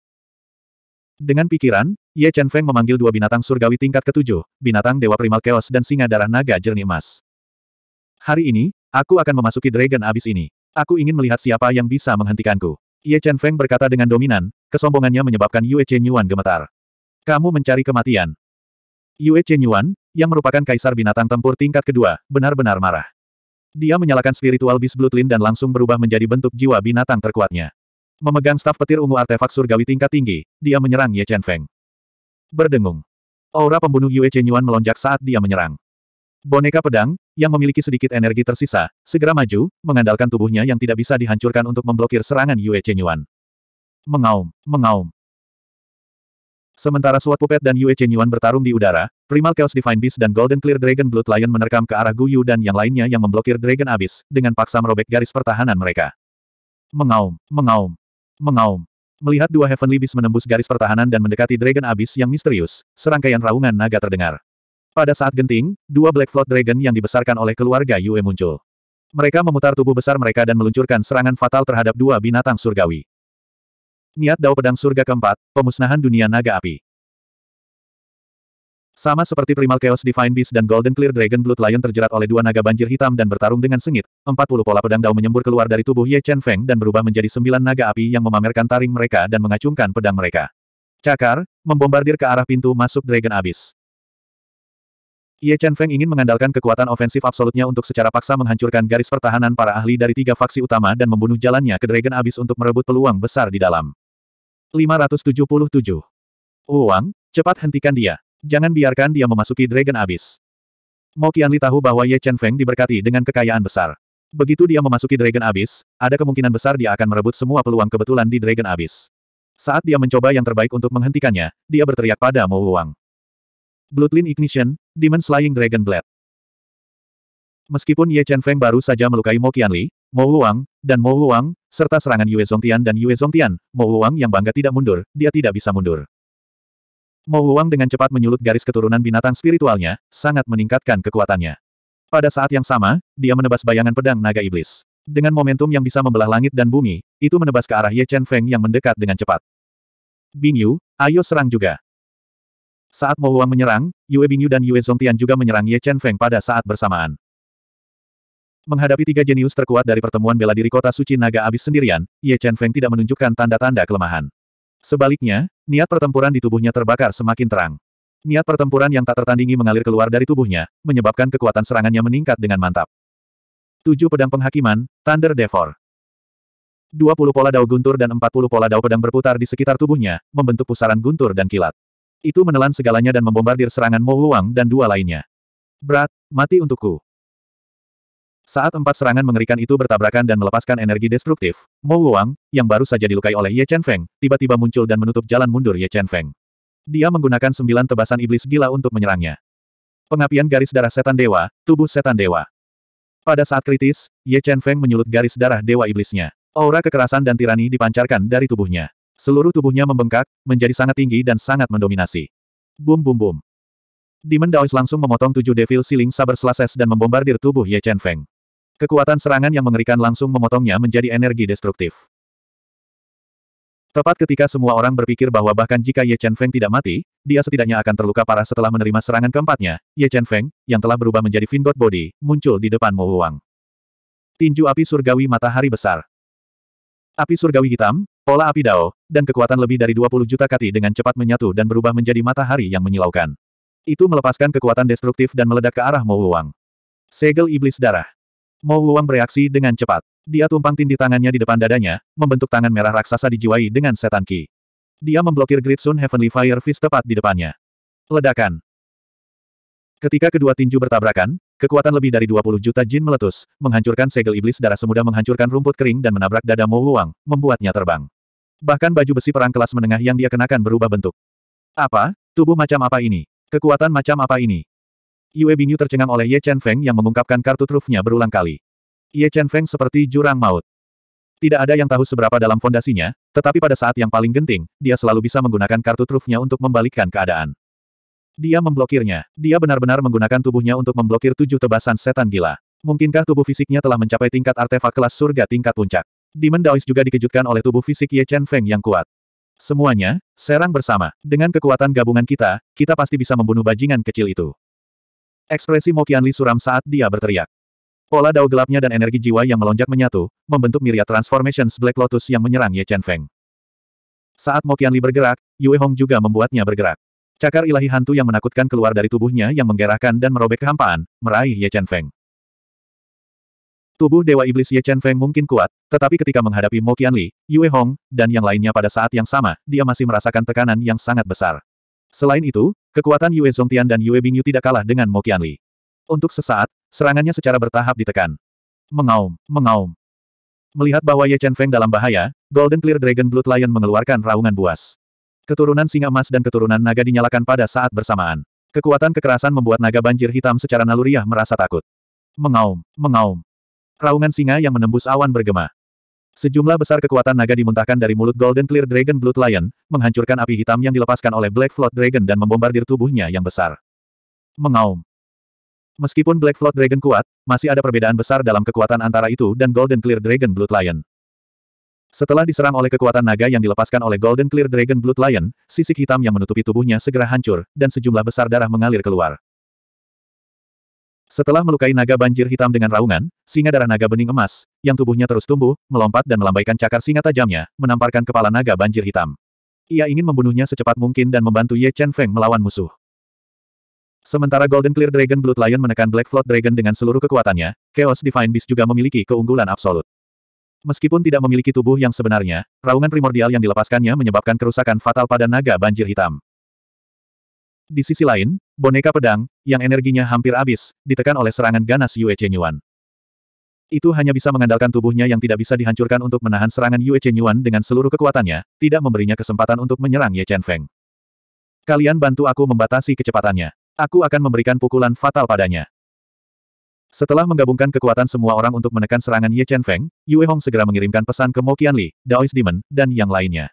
Dengan pikiran, Ye Chen Feng memanggil dua binatang surgawi tingkat ketujuh, binatang Dewa Primal Chaos dan singa darah naga jernih emas. Hari ini, aku akan memasuki Dragon Abyss ini. Aku ingin melihat siapa yang bisa menghentikanku. Ye Chen Feng berkata dengan dominan, kesombongannya menyebabkan Yue Chen Yuan gemetar. Kamu mencari kematian. Yue Chen Yuan, yang merupakan kaisar binatang tempur tingkat kedua, benar-benar marah. Dia menyalakan spiritual bis Bloodlin dan langsung berubah menjadi bentuk jiwa binatang terkuatnya. Memegang staf petir ungu artefak surgawi tingkat tinggi, dia menyerang Ye Chen Feng. Berdengung. Aura pembunuh Yue Chen Yuan melonjak saat dia menyerang. Boneka pedang, yang memiliki sedikit energi tersisa, segera maju, mengandalkan tubuhnya yang tidak bisa dihancurkan untuk memblokir serangan Yue Chen Yuan. Mengaum, mengaum. Sementara suatu Pupet dan Yue Chen Yuan bertarung di udara, Primal Chaos Divine Beast dan Golden Clear Dragon Blood Lion menerkam ke arah Guyu dan yang lainnya yang memblokir Dragon Abyss, dengan paksa merobek garis pertahanan mereka. Mengaum, mengaum. Mengaum. Melihat dua Heavenly Beast menembus garis pertahanan dan mendekati Dragon Abyss yang misterius, serangkaian raungan naga terdengar. Pada saat genting, dua Black Float Dragon yang dibesarkan oleh keluarga Yue muncul. Mereka memutar tubuh besar mereka dan meluncurkan serangan fatal terhadap dua binatang surgawi. Niat Dao Pedang Surga keempat, Pemusnahan Dunia Naga Api. Sama seperti Primal Chaos Divine Beast dan Golden Clear Dragon Blood Lion terjerat oleh dua naga banjir hitam dan bertarung dengan sengit, 40 pola pedang dao menyembur keluar dari tubuh Ye Chen Feng dan berubah menjadi sembilan naga api yang memamerkan taring mereka dan mengacungkan pedang mereka. Cakar, membombardir ke arah pintu masuk Dragon Abyss. Ye Chen Feng ingin mengandalkan kekuatan ofensif absolutnya untuk secara paksa menghancurkan garis pertahanan para ahli dari tiga faksi utama dan membunuh jalannya ke Dragon Abyss untuk merebut peluang besar di dalam. 577. Uang, cepat hentikan dia. Jangan biarkan dia memasuki Dragon Abyss. Mo Qianli tahu bahwa Ye Chen Feng diberkati dengan kekayaan besar. Begitu dia memasuki Dragon Abyss, ada kemungkinan besar dia akan merebut semua peluang kebetulan di Dragon Abyss. Saat dia mencoba yang terbaik untuk menghentikannya, dia berteriak pada Mo Wang. Bloodline Ignition, Demon Slaying Dragon Blade. Meskipun Ye Chen Feng baru saja melukai Mo Qianli, Mo Wang, dan Mo Wang, serta serangan Yue Zongtian dan Yue Zongtian, Mo Wang yang bangga tidak mundur, dia tidak bisa mundur. Mo Huang dengan cepat menyulut garis keturunan binatang spiritualnya, sangat meningkatkan kekuatannya. Pada saat yang sama, dia menebas bayangan pedang naga iblis. Dengan momentum yang bisa membelah langit dan bumi, itu menebas ke arah Ye Chen Feng yang mendekat dengan cepat. Bing Yu, ayo serang juga. Saat Mo Huang menyerang, Yue Bing Yu dan Yue Zongtian juga menyerang Ye Chen Feng pada saat bersamaan. Menghadapi tiga jenius terkuat dari pertemuan bela diri kota suci naga abis sendirian, Ye Chen Feng tidak menunjukkan tanda-tanda kelemahan. Sebaliknya, niat pertempuran di tubuhnya terbakar semakin terang. Niat pertempuran yang tak tertandingi mengalir keluar dari tubuhnya, menyebabkan kekuatan serangannya meningkat dengan mantap. Tujuh pedang penghakiman, Thunder Devor. Dua puluh pola dao guntur dan empat puluh pola dao pedang berputar di sekitar tubuhnya, membentuk pusaran guntur dan kilat. Itu menelan segalanya dan membombardir serangan Mo Huang dan dua lainnya. Berat, mati untukku. Saat empat serangan mengerikan itu bertabrakan dan melepaskan energi destruktif, Mo Wang, yang baru saja dilukai oleh Ye Chen Feng, tiba-tiba muncul dan menutup jalan mundur Ye Chen Feng. Dia menggunakan sembilan tebasan iblis gila untuk menyerangnya. Pengapian garis darah setan dewa, tubuh setan dewa. Pada saat kritis, Ye Chen Feng menyulut garis darah dewa iblisnya. Aura kekerasan dan tirani dipancarkan dari tubuhnya. Seluruh tubuhnya membengkak, menjadi sangat tinggi dan sangat mendominasi. Bum bum bum. Demon Daois langsung memotong tujuh Devil Siling Saber Slases dan membombardir tubuh Ye Chen Feng. Kekuatan serangan yang mengerikan langsung memotongnya menjadi energi destruktif. Tepat ketika semua orang berpikir bahwa bahkan jika Ye Chen Feng tidak mati, dia setidaknya akan terluka parah setelah menerima serangan keempatnya, Ye Chen Feng, yang telah berubah menjadi Finbot Body, muncul di depan Mo Wang. Tinju api surgawi matahari besar. Api surgawi hitam, pola api dao, dan kekuatan lebih dari 20 juta kati dengan cepat menyatu dan berubah menjadi matahari yang menyilaukan. Itu melepaskan kekuatan destruktif dan meledak ke arah Mo Wang. Segel iblis darah. Mo Wuang bereaksi dengan cepat. Dia tumpang tindih tangannya di depan dadanya, membentuk tangan merah raksasa dijiwai dengan setan ki. Dia memblokir Great Sun Heavenly Fire Fist tepat di depannya. Ledakan. Ketika kedua tinju bertabrakan, kekuatan lebih dari 20 juta jin meletus, menghancurkan segel iblis darah semudah menghancurkan rumput kering dan menabrak dada Mo Wuang, membuatnya terbang. Bahkan baju besi perang kelas menengah yang dia kenakan berubah bentuk. Apa? Tubuh macam apa ini? Kekuatan macam apa ini? Yue Bingyu tercengang oleh Ye Chen Feng yang mengungkapkan kartu trufnya berulang kali. Ye Chen Feng seperti jurang maut. Tidak ada yang tahu seberapa dalam fondasinya, tetapi pada saat yang paling genting, dia selalu bisa menggunakan kartu trufnya untuk membalikkan keadaan. Dia memblokirnya. Dia benar-benar menggunakan tubuhnya untuk memblokir tujuh tebasan setan gila. Mungkinkah tubuh fisiknya telah mencapai tingkat artefak kelas surga tingkat puncak? Demon Daoist juga dikejutkan oleh tubuh fisik Ye Chen Feng yang kuat. Semuanya, serang bersama. Dengan kekuatan gabungan kita, kita pasti bisa membunuh bajingan kecil itu. Ekspresi Mokianli suram saat dia berteriak. Pola dao gelapnya dan energi jiwa yang melonjak menyatu, membentuk miriat Transformations Black Lotus yang menyerang Ye Chen Feng. Saat Mokianli bergerak, Yue Hong juga membuatnya bergerak. Cakar ilahi hantu yang menakutkan keluar dari tubuhnya yang menggerakkan dan merobek kehampaan, meraih Ye Chen Feng. Tubuh Dewa Iblis Ye Chen Feng mungkin kuat, tetapi ketika menghadapi Mokianli, Yue Hong, dan yang lainnya pada saat yang sama, dia masih merasakan tekanan yang sangat besar. Selain itu, kekuatan Yue Zongtian dan Yue Bingyu tidak kalah dengan Mo Qianli. Untuk sesaat, serangannya secara bertahap ditekan. Mengaum, mengaum. Melihat bahwa Ye Chen Feng dalam bahaya, Golden Clear Dragon Blood Lion mengeluarkan raungan buas. Keturunan singa emas dan keturunan naga dinyalakan pada saat bersamaan. Kekuatan kekerasan membuat naga banjir hitam secara naluriah merasa takut. Mengaum, mengaum. Raungan singa yang menembus awan bergema. Sejumlah besar kekuatan naga dimuntahkan dari mulut Golden Clear Dragon Blood Lion, menghancurkan api hitam yang dilepaskan oleh Black Flood Dragon dan membombardir tubuhnya yang besar. Mengaum. Meskipun Black Flood Dragon kuat, masih ada perbedaan besar dalam kekuatan antara itu dan Golden Clear Dragon Blood Lion. Setelah diserang oleh kekuatan naga yang dilepaskan oleh Golden Clear Dragon Blood Lion, sisik hitam yang menutupi tubuhnya segera hancur, dan sejumlah besar darah mengalir keluar. Setelah melukai naga banjir hitam dengan raungan, singa darah naga bening emas, yang tubuhnya terus tumbuh, melompat dan melambaikan cakar singa tajamnya, menamparkan kepala naga banjir hitam. Ia ingin membunuhnya secepat mungkin dan membantu Ye Chen Feng melawan musuh. Sementara Golden Clear Dragon Blood Lion menekan Black Flood Dragon dengan seluruh kekuatannya, Chaos Divine Beast juga memiliki keunggulan absolut. Meskipun tidak memiliki tubuh yang sebenarnya, raungan primordial yang dilepaskannya menyebabkan kerusakan fatal pada naga banjir hitam. Di sisi lain, boneka pedang, yang energinya hampir habis, ditekan oleh serangan ganas Yue Chenyuan. Itu hanya bisa mengandalkan tubuhnya yang tidak bisa dihancurkan untuk menahan serangan Yue Chenyuan dengan seluruh kekuatannya, tidak memberinya kesempatan untuk menyerang Ye Chen Feng. Kalian bantu aku membatasi kecepatannya. Aku akan memberikan pukulan fatal padanya. Setelah menggabungkan kekuatan semua orang untuk menekan serangan Ye Chen Feng, Yue Hong segera mengirimkan pesan ke Mo Qianli, Daois Demon, dan yang lainnya.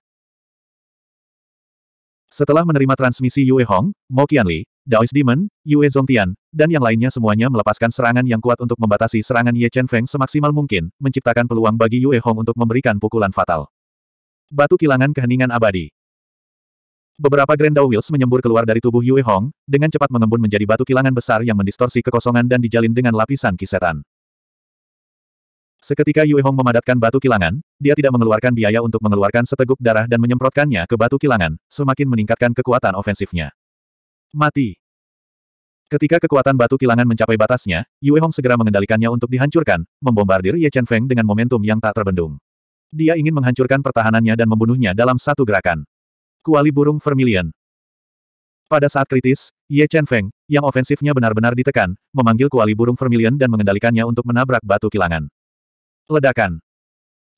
Setelah menerima transmisi Yue Hong, Mo Qianli, Daois Demon, Yue Zongtian, dan yang lainnya semuanya melepaskan serangan yang kuat untuk membatasi serangan Ye Chen Feng semaksimal mungkin, menciptakan peluang bagi Yue Hong untuk memberikan pukulan fatal. Batu kilangan keheningan abadi. Beberapa Grand Dao Wheels menyembur keluar dari tubuh Yue Hong, dengan cepat mengembun menjadi batu kilangan besar yang mendistorsi kekosongan dan dijalin dengan lapisan kisetan. Seketika Yue Hong memadatkan batu kilangan, dia tidak mengeluarkan biaya untuk mengeluarkan seteguk darah dan menyemprotkannya ke batu kilangan, semakin meningkatkan kekuatan ofensifnya. Mati. Ketika kekuatan batu kilangan mencapai batasnya, Yue Hong segera mengendalikannya untuk dihancurkan, membombardir Ye Chen Feng dengan momentum yang tak terbendung. Dia ingin menghancurkan pertahanannya dan membunuhnya dalam satu gerakan. Kuali burung vermilion. Pada saat kritis, Ye Chen Feng, yang ofensifnya benar-benar ditekan, memanggil kuali burung vermilion dan mengendalikannya untuk menabrak batu kilangan. Ledakan.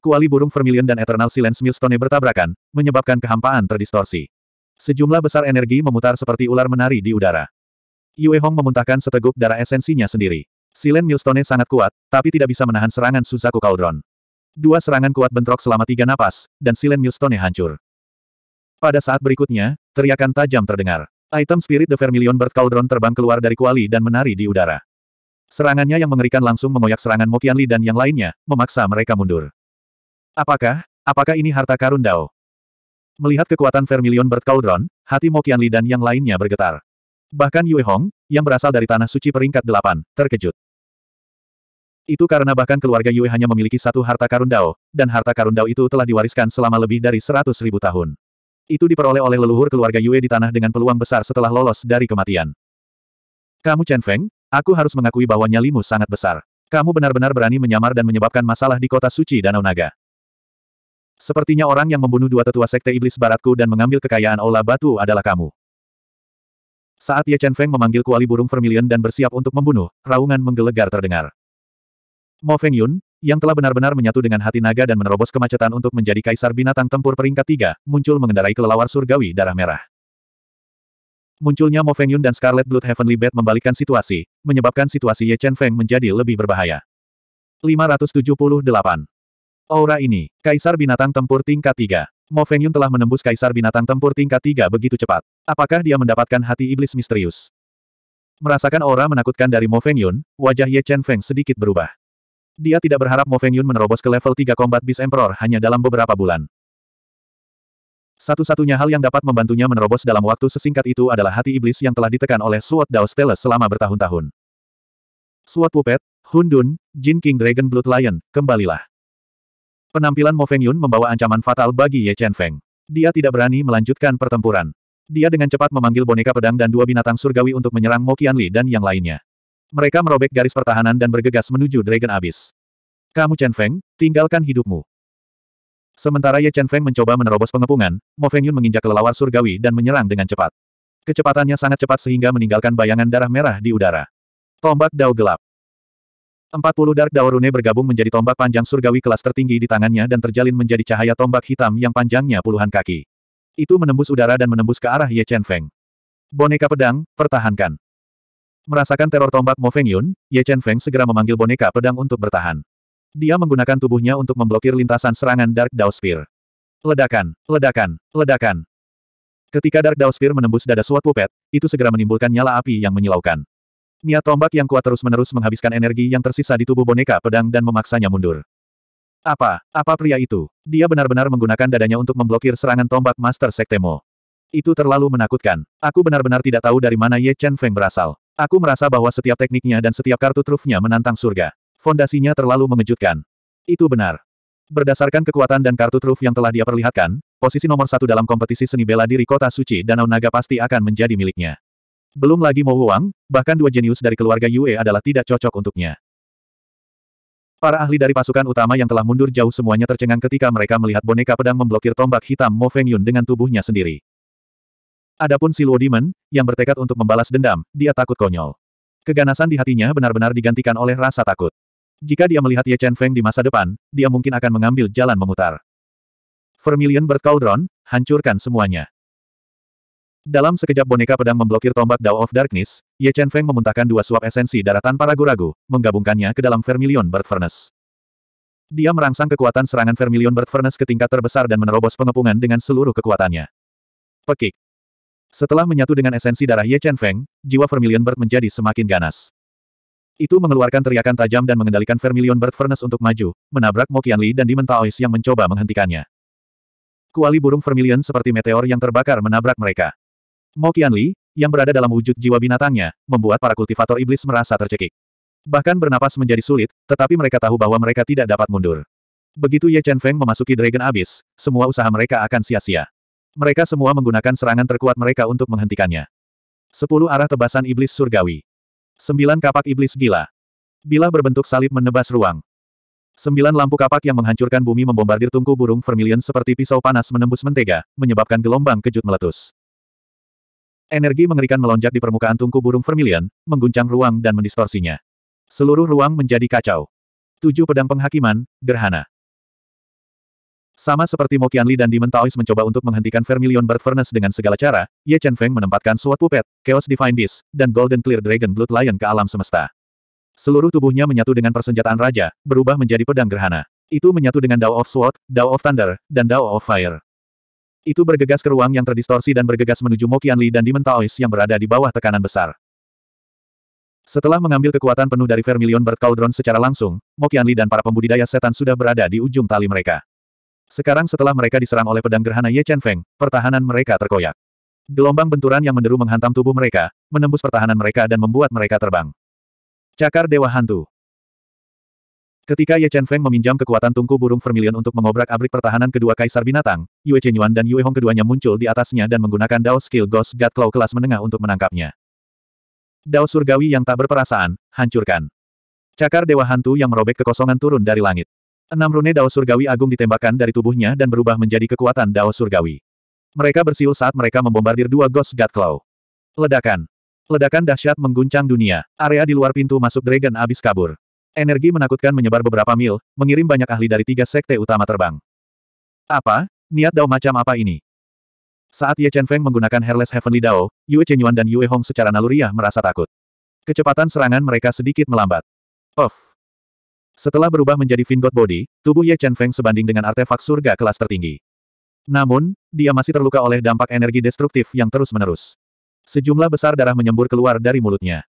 Kuali burung vermilion dan Eternal Silence Millstone bertabrakan, menyebabkan kehampaan terdistorsi. Sejumlah besar energi memutar seperti ular menari di udara. Yue Hong memuntahkan seteguk darah esensinya sendiri. Silen Millstone sangat kuat, tapi tidak bisa menahan serangan Suzaku Cauldron. Dua serangan kuat bentrok selama tiga napas, dan Silen Millstone hancur. Pada saat berikutnya, teriakan tajam terdengar. Item Spirit The Vermilion Bird Cauldron terbang keluar dari kuali dan menari di udara. Serangannya yang mengerikan langsung mengoyak serangan Mokianli dan yang lainnya, memaksa mereka mundur. Apakah, apakah ini harta karun Dao? Melihat kekuatan Vermilion Bird Cauldron, hati Mokianli dan yang lainnya bergetar. Bahkan Yue Hong, yang berasal dari Tanah Suci peringkat delapan, terkejut. Itu karena bahkan keluarga Yue hanya memiliki satu harta karun Dao, dan harta karun Dao itu telah diwariskan selama lebih dari seratus ribu tahun. Itu diperoleh oleh leluhur keluarga Yue di tanah dengan peluang besar setelah lolos dari kematian. Kamu Chen Feng, Aku harus mengakui bahwa nyalimu sangat besar. Kamu benar-benar berani menyamar dan menyebabkan masalah di kota suci Danau Naga. Sepertinya orang yang membunuh dua tetua sekte iblis baratku dan mengambil kekayaan Aula Batu adalah kamu. Saat Ye Chen Feng memanggil kuali burung vermilion dan bersiap untuk membunuh, raungan menggelegar terdengar. Mo Feng Yun, yang telah benar-benar menyatu dengan hati naga dan menerobos kemacetan untuk menjadi kaisar binatang tempur peringkat tiga, muncul mengendarai kelelawar surgawi darah merah. Munculnya Mo Feng Yun dan Scarlet Blood Heavenly Bat membalikkan situasi, menyebabkan situasi Ye Chen Feng menjadi lebih berbahaya. 578. Aura ini, Kaisar Binatang Tempur tingkat 3. Mo Feng Yun telah menembus Kaisar Binatang Tempur tingkat 3 begitu cepat. Apakah dia mendapatkan hati iblis misterius? Merasakan aura menakutkan dari Mo Feng Yun, wajah Ye Chen Feng sedikit berubah. Dia tidak berharap Mo Feng Yun menerobos ke level 3 Combat Beast Emperor hanya dalam beberapa bulan. Satu-satunya hal yang dapat membantunya menerobos dalam waktu sesingkat itu adalah hati iblis yang telah ditekan oleh Suat Dao Stella selama bertahun-tahun. Sword Puppet, Hundun, Jin King Dragon Blood Lion, kembalilah. Penampilan Mo Feng Yun membawa ancaman fatal bagi Ye Chen Feng. Dia tidak berani melanjutkan pertempuran. Dia dengan cepat memanggil boneka pedang dan dua binatang surgawi untuk menyerang Mo Qianli dan yang lainnya. Mereka merobek garis pertahanan dan bergegas menuju Dragon Abyss. Kamu Chen Feng, tinggalkan hidupmu. Sementara Ye Chen Feng mencoba menerobos pengepungan, Mo Feng Yun menginjak kelelawar surgawi dan menyerang dengan cepat. Kecepatannya sangat cepat sehingga meninggalkan bayangan darah merah di udara. Tombak Dao Gelap Empat puluh Dark Dao Rune bergabung menjadi tombak panjang surgawi kelas tertinggi di tangannya dan terjalin menjadi cahaya tombak hitam yang panjangnya puluhan kaki. Itu menembus udara dan menembus ke arah Ye Chen Feng. Boneka pedang, pertahankan. Merasakan teror tombak Mo Feng Yun, Ye Chen Feng segera memanggil boneka pedang untuk bertahan. Dia menggunakan tubuhnya untuk memblokir lintasan serangan Dark Dao Ledakan, ledakan, ledakan. Ketika Dark Dao menembus dada suat Pupet, itu segera menimbulkan nyala api yang menyilaukan. Niat tombak yang kuat terus-menerus menghabiskan energi yang tersisa di tubuh boneka pedang dan memaksanya mundur. Apa, apa pria itu? Dia benar-benar menggunakan dadanya untuk memblokir serangan tombak Master Sektemo. Itu terlalu menakutkan. Aku benar-benar tidak tahu dari mana Ye Chen Feng berasal. Aku merasa bahwa setiap tekniknya dan setiap kartu trufnya menantang surga. Fondasinya terlalu mengejutkan. Itu benar. Berdasarkan kekuatan dan kartu truf yang telah dia perlihatkan, posisi nomor satu dalam kompetisi seni bela diri kota suci Danau Naga pasti akan menjadi miliknya. Belum lagi Mo Huang, bahkan dua jenius dari keluarga Yue adalah tidak cocok untuknya. Para ahli dari pasukan utama yang telah mundur jauh semuanya tercengang ketika mereka melihat boneka pedang memblokir tombak hitam Mo Feng Yun dengan tubuhnya sendiri. Adapun si Luo Demon, yang bertekad untuk membalas dendam, dia takut konyol. Keganasan di hatinya benar-benar digantikan oleh rasa takut. Jika dia melihat Ye Chen Feng di masa depan, dia mungkin akan mengambil jalan memutar. Vermilion Bird Cauldron, hancurkan semuanya. Dalam sekejap boneka pedang memblokir tombak Dao of Darkness, Ye Chen Feng memuntahkan dua suap esensi darah tanpa ragu-ragu, menggabungkannya ke dalam Vermilion Bird Furnace. Dia merangsang kekuatan serangan Vermilion Bird Furnace ke tingkat terbesar dan menerobos pengepungan dengan seluruh kekuatannya. Pekik. Setelah menyatu dengan esensi darah Ye Chen Feng, jiwa Vermilion Bird menjadi semakin ganas. Itu mengeluarkan teriakan tajam dan mengendalikan Vermilion Bird Furnace untuk maju, menabrak Mo Qianli dan Dimenta Ois yang mencoba menghentikannya. Kuali burung Vermilion seperti meteor yang terbakar menabrak mereka. Mo Qianli, yang berada dalam wujud jiwa binatangnya, membuat para kultivator iblis merasa tercekik. Bahkan bernapas menjadi sulit, tetapi mereka tahu bahwa mereka tidak dapat mundur. Begitu Ye Chen Feng memasuki Dragon Abyss, semua usaha mereka akan sia-sia. Mereka semua menggunakan serangan terkuat mereka untuk menghentikannya. Sepuluh arah tebasan iblis surgawi. Sembilan kapak iblis gila. Bilah berbentuk salib menebas ruang. Sembilan lampu kapak yang menghancurkan bumi membombardir tungku burung vermilion seperti pisau panas menembus mentega, menyebabkan gelombang kejut meletus. Energi mengerikan melonjak di permukaan tungku burung vermilion, mengguncang ruang dan mendistorsinya. Seluruh ruang menjadi kacau. Tujuh pedang penghakiman, gerhana. Sama seperti Mo Qianli dan Demon Taoist mencoba untuk menghentikan Vermilion Bird Furnace dengan segala cara, Ye Chen Feng menempatkan Sword Puppet, Chaos Divine Beast, dan Golden Clear Dragon Blood Lion ke alam semesta. Seluruh tubuhnya menyatu dengan persenjataan raja, berubah menjadi pedang gerhana. Itu menyatu dengan Dao of Sword, Dao of Thunder, dan Dao of Fire. Itu bergegas ke ruang yang terdistorsi dan bergegas menuju Mo Qianli dan Demon Taoist yang berada di bawah tekanan besar. Setelah mengambil kekuatan penuh dari Vermilion Bird Cauldron secara langsung, Mo Qianli dan para pembudidaya setan sudah berada di ujung tali mereka. Sekarang setelah mereka diserang oleh pedang gerhana Ye Chen Feng, pertahanan mereka terkoyak. Gelombang benturan yang menderu menghantam tubuh mereka, menembus pertahanan mereka dan membuat mereka terbang. Cakar Dewa Hantu Ketika Ye Chen Feng meminjam kekuatan tungku burung vermilion untuk mengobrak-abrik pertahanan kedua kaisar binatang, Yue Chen Yuan dan Yue Hong keduanya muncul di atasnya dan menggunakan Dao Skill Ghost God Claw kelas menengah untuk menangkapnya. Dao surgawi yang tak berperasaan, hancurkan. Cakar Dewa Hantu yang merobek kekosongan turun dari langit. Enam rune Dao Surgawi Agung ditembakkan dari tubuhnya dan berubah menjadi kekuatan Dao Surgawi. Mereka bersiul saat mereka membombardir dua Ghost God Claw. Ledakan. Ledakan dahsyat mengguncang dunia. Area di luar pintu masuk Dragon abis kabur. Energi menakutkan menyebar beberapa mil, mengirim banyak ahli dari tiga sekte utama terbang. Apa? Niat Dao macam apa ini? Saat Ye Chen Feng menggunakan Hairless Heavenly Dao, Yue Chen Yuan dan Yue Hong secara naluriah merasa takut. Kecepatan serangan mereka sedikit melambat. Of. Setelah berubah menjadi Vingot Body, tubuh Ye Chen Feng sebanding dengan artefak surga kelas tertinggi. Namun, dia masih terluka oleh dampak energi destruktif yang terus-menerus. Sejumlah besar darah menyembur keluar dari mulutnya.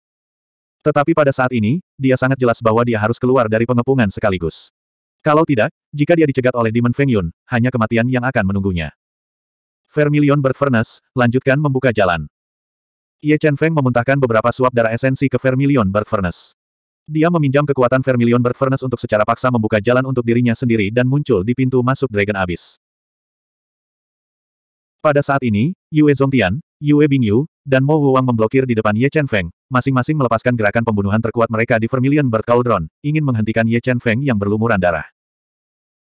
Tetapi pada saat ini, dia sangat jelas bahwa dia harus keluar dari pengepungan sekaligus. Kalau tidak, jika dia dicegat oleh Demon Feng Yun, hanya kematian yang akan menunggunya. Vermilion Bird Furnace, lanjutkan membuka jalan. Ye Chen Feng memuntahkan beberapa suap darah esensi ke Vermilion Bird Furnace. Dia meminjam kekuatan Vermilion Bird Furnace untuk secara paksa membuka jalan untuk dirinya sendiri dan muncul di pintu masuk Dragon Abyss. Pada saat ini, Yue Zongtian, Yue Bingyu, dan Mo Wuwang memblokir di depan Ye Chen Feng, masing-masing melepaskan gerakan pembunuhan terkuat mereka di Vermilion Bird Cauldron, ingin menghentikan Ye Chen Feng yang berlumuran darah.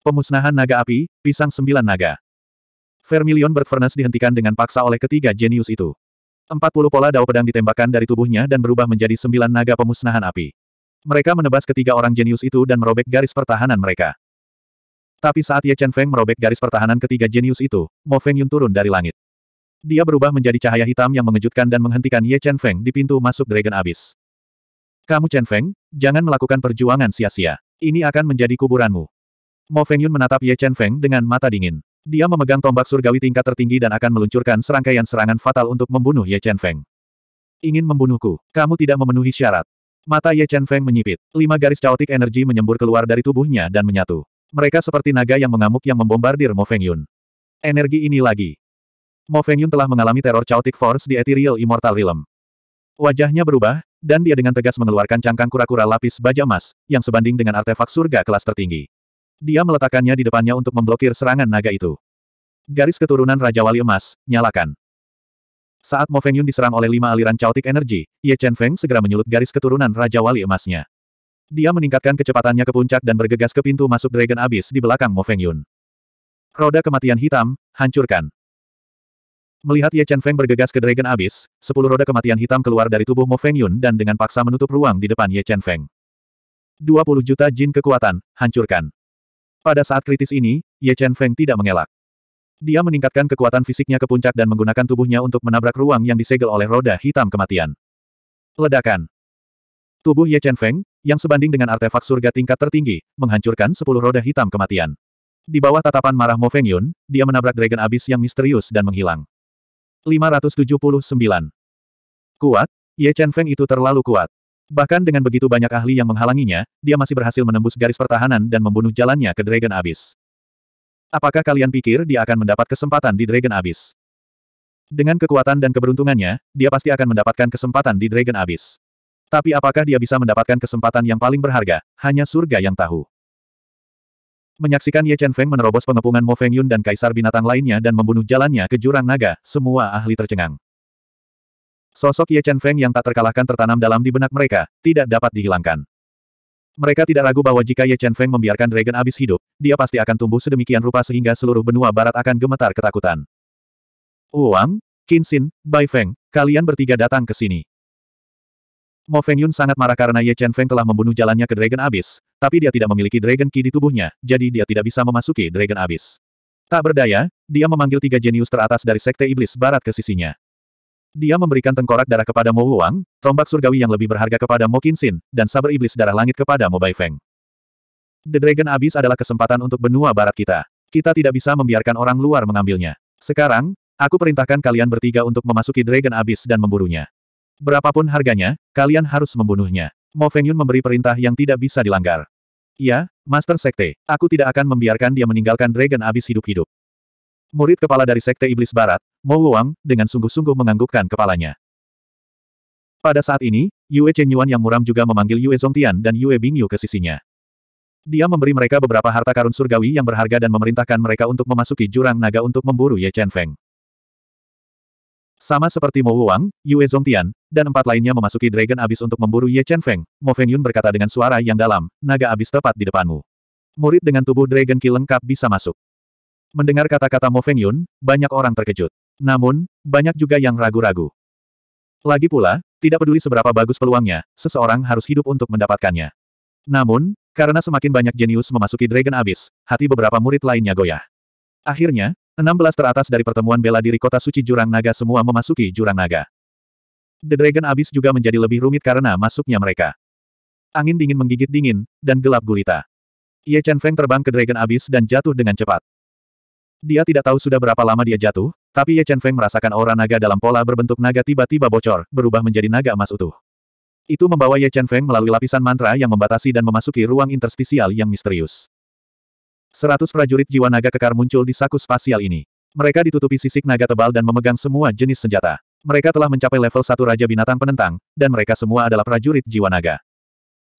Pemusnahan naga api, pisang sembilan naga. Vermilion Bird Furnace dihentikan dengan paksa oleh ketiga jenius itu. Empat puluh pola dao pedang ditembakkan dari tubuhnya dan berubah menjadi sembilan naga pemusnahan api. Mereka menebas ketiga orang jenius itu dan merobek garis pertahanan mereka. Tapi saat Ye Chen Feng merobek garis pertahanan ketiga jenius itu, Mo Feng Yun turun dari langit. Dia berubah menjadi cahaya hitam yang mengejutkan dan menghentikan Ye Chen Feng di pintu masuk Dragon Abyss. Kamu Chen Feng, jangan melakukan perjuangan sia-sia. Ini akan menjadi kuburanmu. Mo Feng Yun menatap Ye Chen Feng dengan mata dingin. Dia memegang tombak surgawi tingkat tertinggi dan akan meluncurkan serangkaian serangan fatal untuk membunuh Ye Chen Feng. Ingin membunuhku, kamu tidak memenuhi syarat. Mata Ye Chen Feng menyipit. Lima garis caotik energi menyembur keluar dari tubuhnya dan menyatu. Mereka seperti naga yang mengamuk yang membombardir Mo Feng Yun. Energi ini lagi. Mo Feng Yun telah mengalami teror caotik force di Ethereal Immortal Realm. Wajahnya berubah, dan dia dengan tegas mengeluarkan cangkang kura-kura lapis baja emas, yang sebanding dengan artefak surga kelas tertinggi. Dia meletakkannya di depannya untuk memblokir serangan naga itu. Garis keturunan Raja Wali Emas, nyalakan. Saat Mo Feng Yun diserang oleh lima aliran caotik energi, Ye Chen Feng segera menyulut garis keturunan Raja Wali emasnya. Dia meningkatkan kecepatannya ke puncak dan bergegas ke pintu masuk Dragon Abyss di belakang Mo Feng Yun. Roda kematian hitam, hancurkan. Melihat Ye Chen Feng bergegas ke Dragon Abyss, sepuluh roda kematian hitam keluar dari tubuh Mo Feng Yun dan dengan paksa menutup ruang di depan Ye Chen Feng. 20 juta jin kekuatan, hancurkan. Pada saat kritis ini, Ye Chen Feng tidak mengelak. Dia meningkatkan kekuatan fisiknya ke puncak dan menggunakan tubuhnya untuk menabrak ruang yang disegel oleh roda hitam kematian. Ledakan. Tubuh Ye Chen Feng, yang sebanding dengan artefak surga tingkat tertinggi, menghancurkan sepuluh roda hitam kematian. Di bawah tatapan marah Mo Feng Yun, dia menabrak dragon Abyss yang misterius dan menghilang. 579. Kuat, Ye Chen Feng itu terlalu kuat. Bahkan dengan begitu banyak ahli yang menghalanginya, dia masih berhasil menembus garis pertahanan dan membunuh jalannya ke dragon Abyss. Apakah kalian pikir dia akan mendapat kesempatan di Dragon Abyss? Dengan kekuatan dan keberuntungannya, dia pasti akan mendapatkan kesempatan di Dragon Abyss. Tapi apakah dia bisa mendapatkan kesempatan yang paling berharga, hanya surga yang tahu. Menyaksikan Ye Chen Feng menerobos pengepungan Mo Feng Yun dan kaisar binatang lainnya dan membunuh jalannya ke jurang naga, semua ahli tercengang. Sosok Ye Chen Feng yang tak terkalahkan tertanam dalam di benak mereka, tidak dapat dihilangkan. Mereka tidak ragu bahwa jika Ye Chen Feng membiarkan Dragon Abyss hidup, dia pasti akan tumbuh sedemikian rupa sehingga seluruh benua barat akan gemetar ketakutan. Qin Xin, Bai Feng, kalian bertiga datang ke sini. Mo Feng Yun sangat marah karena Ye Chen Feng telah membunuh jalannya ke Dragon Abyss, tapi dia tidak memiliki Dragon Ki di tubuhnya, jadi dia tidak bisa memasuki Dragon Abyss. Tak berdaya, dia memanggil tiga jenius teratas dari Sekte Iblis Barat ke sisinya. Dia memberikan tengkorak darah kepada Mo Wuang, tombak surgawi yang lebih berharga kepada Mo Kinsin, dan sabar iblis darah langit kepada Mo Baifeng. The Dragon Abyss adalah kesempatan untuk benua barat kita. Kita tidak bisa membiarkan orang luar mengambilnya. Sekarang, aku perintahkan kalian bertiga untuk memasuki Dragon Abyss dan memburunya. Berapapun harganya, kalian harus membunuhnya. Mo Feng Yun memberi perintah yang tidak bisa dilanggar. Ya, Master Sekte, aku tidak akan membiarkan dia meninggalkan Dragon Abyss hidup-hidup. Murid kepala dari Sekte Iblis Barat, Mo dengan sungguh-sungguh menganggukkan kepalanya. Pada saat ini, Yue Chen Yuan yang muram juga memanggil Yue Zongtian dan Yue Bingyu ke sisinya. Dia memberi mereka beberapa harta karun surgawi yang berharga dan memerintahkan mereka untuk memasuki jurang naga untuk memburu Ye Chen Feng. Sama seperti Mo Wang, Yue Zongtian, dan empat lainnya memasuki Dragon Abyss untuk memburu Ye Chen Feng, Mo Feng Yun berkata dengan suara yang dalam, naga abyss tepat di depanmu. Murid dengan tubuh Dragon Ki lengkap bisa masuk. Mendengar kata-kata Mo Feng Yun, banyak orang terkejut. Namun, banyak juga yang ragu-ragu. Lagi pula, tidak peduli seberapa bagus peluangnya, seseorang harus hidup untuk mendapatkannya. Namun, karena semakin banyak jenius memasuki Dragon Abyss, hati beberapa murid lainnya goyah. Akhirnya, 16 teratas dari pertemuan bela diri kota suci Jurang Naga semua memasuki Jurang Naga. The Dragon Abyss juga menjadi lebih rumit karena masuknya mereka. Angin dingin menggigit dingin, dan gelap gulita. Ye Chen Feng terbang ke Dragon Abyss dan jatuh dengan cepat. Dia tidak tahu sudah berapa lama dia jatuh, tapi Ye Chen Feng merasakan aura naga dalam pola berbentuk naga tiba-tiba bocor, berubah menjadi naga emas utuh. Itu membawa Ye Chen Feng melalui lapisan mantra yang membatasi dan memasuki ruang interstisial yang misterius. Seratus prajurit jiwa naga kekar muncul di saku spasial ini. Mereka ditutupi sisik naga tebal dan memegang semua jenis senjata. Mereka telah mencapai level satu Raja Binatang Penentang, dan mereka semua adalah prajurit jiwa naga.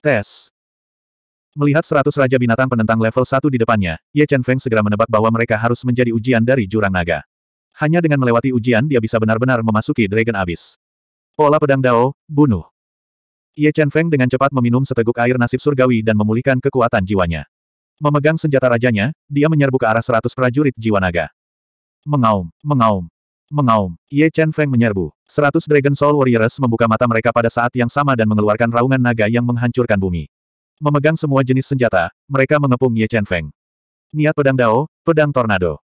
Tes. Melihat seratus raja binatang penentang level satu di depannya, Ye Chen Feng segera menebak bahwa mereka harus menjadi ujian dari jurang naga. Hanya dengan melewati ujian dia bisa benar-benar memasuki Dragon Abyss. Pola pedang Dao, bunuh. Ye Chen Feng dengan cepat meminum seteguk air nasib surgawi dan memulihkan kekuatan jiwanya. Memegang senjata rajanya, dia menyerbu ke arah seratus prajurit jiwa naga. Mengaum, mengaum, mengaum. Ye Chen Feng menyerbu. Seratus Dragon Soul Warriors membuka mata mereka pada saat yang sama dan mengeluarkan raungan naga yang menghancurkan bumi. Memegang semua jenis senjata, mereka mengepung Ye Chen Feng. Niat pedang Dao, pedang tornado.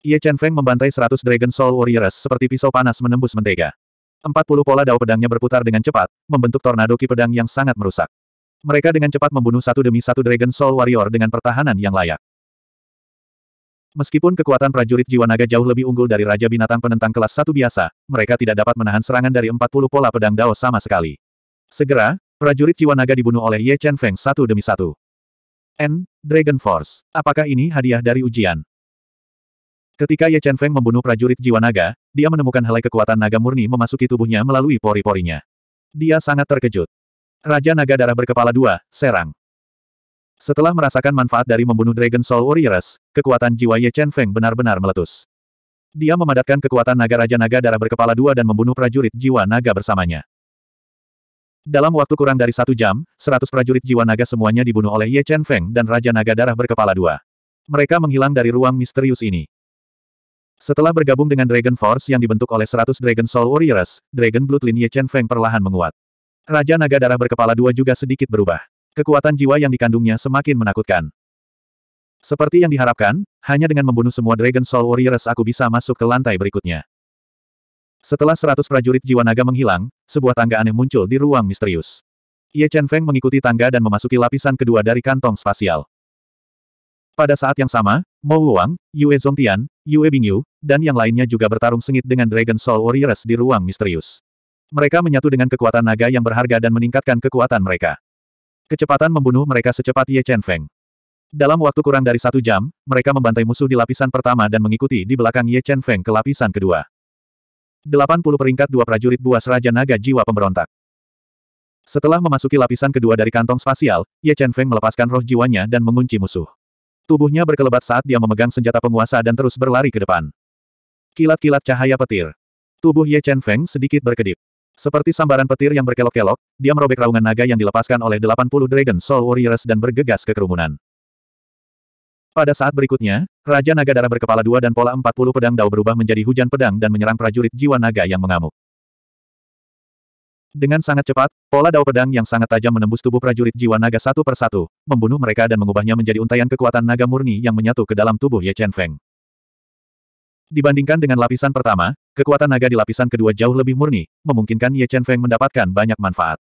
Ye Chen Feng membantai 100 Dragon Soul Warriors seperti pisau panas menembus mentega. 40 pola Dao pedangnya berputar dengan cepat, membentuk tornado ki pedang yang sangat merusak. Mereka dengan cepat membunuh satu demi satu Dragon Soul Warrior dengan pertahanan yang layak. Meskipun kekuatan prajurit jiwa naga jauh lebih unggul dari Raja Binatang Penentang kelas satu biasa, mereka tidak dapat menahan serangan dari 40 pola pedang Dao sama sekali. Segera, Prajurit jiwa naga dibunuh oleh Ye Chen Feng satu demi satu. N. Dragon Force. Apakah ini hadiah dari ujian? Ketika Ye Chen Feng membunuh prajurit jiwa naga, dia menemukan helai kekuatan naga murni memasuki tubuhnya melalui pori-porinya. Dia sangat terkejut. Raja naga darah berkepala dua, serang. Setelah merasakan manfaat dari membunuh Dragon Soul Warriors, kekuatan jiwa Ye Chen Feng benar-benar meletus. Dia memadatkan kekuatan naga Raja Naga Darah berkepala dua dan membunuh prajurit jiwa naga bersamanya. Dalam waktu kurang dari satu jam, seratus prajurit jiwa naga semuanya dibunuh oleh Ye Chen Feng dan Raja Naga Darah berkepala dua. Mereka menghilang dari ruang misterius ini. Setelah bergabung dengan Dragon Force yang dibentuk oleh seratus Dragon Soul Warriors, Dragon Blood Lin Ye Chen Feng perlahan menguat. Raja Naga Darah berkepala dua juga sedikit berubah. Kekuatan jiwa yang dikandungnya semakin menakutkan. Seperti yang diharapkan, hanya dengan membunuh semua Dragon Soul Warriors aku bisa masuk ke lantai berikutnya. Setelah seratus prajurit jiwa naga menghilang, sebuah tangga aneh muncul di ruang misterius. Ye Chen Feng mengikuti tangga dan memasuki lapisan kedua dari kantong spasial. Pada saat yang sama, Mo Wang, Yue Zongtian, Yue Bingyu, dan yang lainnya juga bertarung sengit dengan Dragon Soul Warriors di ruang misterius. Mereka menyatu dengan kekuatan naga yang berharga dan meningkatkan kekuatan mereka. Kecepatan membunuh mereka secepat Ye Chen Feng. Dalam waktu kurang dari satu jam, mereka membantai musuh di lapisan pertama dan mengikuti di belakang Ye Chen Feng ke lapisan kedua. 80 peringkat dua prajurit buas Raja Naga Jiwa Pemberontak. Setelah memasuki lapisan kedua dari kantong spasial, Ye Chen Feng melepaskan roh jiwanya dan mengunci musuh. Tubuhnya berkelebat saat dia memegang senjata penguasa dan terus berlari ke depan. Kilat-kilat cahaya petir. Tubuh Ye Chen Feng sedikit berkedip. Seperti sambaran petir yang berkelok-kelok, dia merobek raungan naga yang dilepaskan oleh 80 Dragon Soul Warriors dan bergegas ke kerumunan. Pada saat berikutnya, Raja Naga Darah berkepala dua dan pola empat puluh pedang Dao berubah menjadi hujan pedang dan menyerang prajurit jiwa naga yang mengamuk. Dengan sangat cepat, pola Dao pedang yang sangat tajam menembus tubuh prajurit jiwa naga satu persatu, membunuh mereka dan mengubahnya menjadi untaian kekuatan naga murni yang menyatu ke dalam tubuh Ye Chen Feng. Dibandingkan dengan lapisan pertama, kekuatan naga di lapisan kedua jauh lebih murni, memungkinkan Ye Chen Feng mendapatkan banyak manfaat.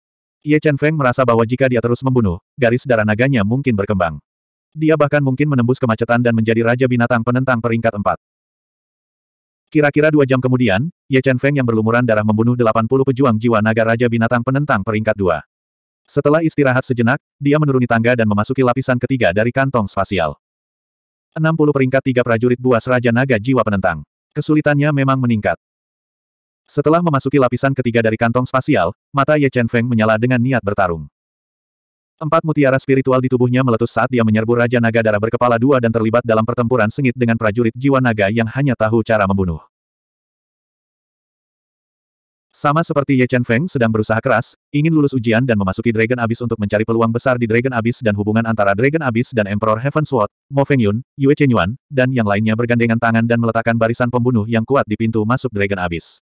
Ye Chen Feng merasa bahwa jika dia terus membunuh, garis darah naganya mungkin berkembang. Dia bahkan mungkin menembus kemacetan dan menjadi raja binatang penentang peringkat empat. Kira-kira dua jam kemudian, Ye Chen Feng yang berlumuran darah membunuh 80 pejuang jiwa naga Raja Binatang Penentang peringkat dua. Setelah istirahat sejenak, dia menuruni tangga dan memasuki lapisan ketiga dari kantong spasial. 60 peringkat tiga prajurit buas Raja Naga Jiwa Penentang. Kesulitannya memang meningkat. Setelah memasuki lapisan ketiga dari kantong spasial, mata Ye Chen Feng menyala dengan niat bertarung. Empat mutiara spiritual di tubuhnya meletus saat dia menyerbu Raja Naga Darah berkepala dua dan terlibat dalam pertempuran sengit dengan prajurit jiwa naga yang hanya tahu cara membunuh. Sama seperti Ye Chen Feng sedang berusaha keras, ingin lulus ujian dan memasuki Dragon Abyss untuk mencari peluang besar di Dragon Abyss dan hubungan antara Dragon Abyss dan Emperor Heaven Sword, Mo Feng Yun, Yue Chen Yuan, dan yang lainnya bergandengan tangan dan meletakkan barisan pembunuh yang kuat di pintu masuk Dragon Abyss.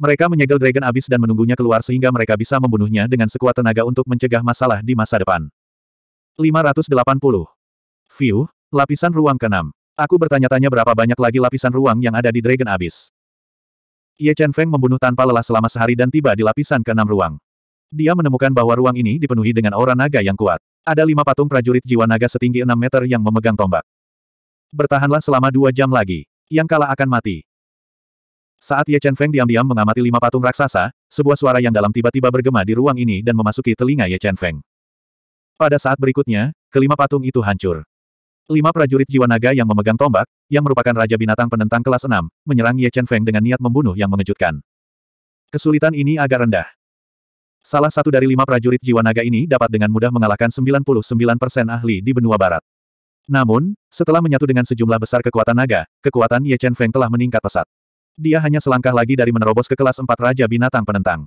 Mereka menyegel Dragon Abyss dan menunggunya keluar sehingga mereka bisa membunuhnya dengan sekuat tenaga untuk mencegah masalah di masa depan. 580. View, lapisan ruang ke-6. Aku bertanya-tanya berapa banyak lagi lapisan ruang yang ada di Dragon Abyss. Ye Chen Feng membunuh tanpa lelah selama sehari dan tiba di lapisan ke-6 ruang. Dia menemukan bahwa ruang ini dipenuhi dengan aura naga yang kuat. Ada lima patung prajurit jiwa naga setinggi 6 meter yang memegang tombak. Bertahanlah selama dua jam lagi. Yang kalah akan mati. Saat Ye Chen Feng diam-diam mengamati lima patung raksasa, sebuah suara yang dalam tiba-tiba bergema di ruang ini dan memasuki telinga Ye Chen Feng. Pada saat berikutnya, kelima patung itu hancur. Lima prajurit jiwa naga yang memegang tombak, yang merupakan raja binatang penentang kelas 6, menyerang Ye Chen Feng dengan niat membunuh yang mengejutkan. Kesulitan ini agak rendah. Salah satu dari lima prajurit jiwa naga ini dapat dengan mudah mengalahkan 99% ahli di benua barat. Namun, setelah menyatu dengan sejumlah besar kekuatan naga, kekuatan Ye Chen Feng telah meningkat pesat. Dia hanya selangkah lagi dari menerobos ke kelas empat Raja Binatang Penentang.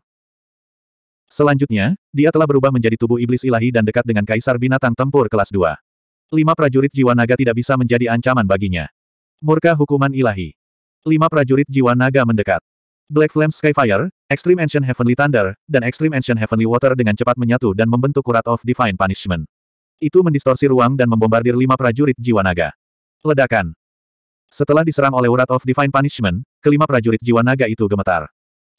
Selanjutnya, dia telah berubah menjadi tubuh iblis ilahi dan dekat dengan Kaisar Binatang Tempur kelas 2. Lima prajurit jiwa naga tidak bisa menjadi ancaman baginya. Murka hukuman ilahi. Lima prajurit jiwa naga mendekat. Black Flame Skyfire, Extreme Ancient Heavenly Thunder, dan Extreme Ancient Heavenly Water dengan cepat menyatu dan membentuk Kurat of Divine Punishment. Itu mendistorsi ruang dan membombardir lima prajurit jiwa naga. Ledakan. Setelah diserang oleh Urat of Divine Punishment, kelima prajurit jiwa naga itu gemetar.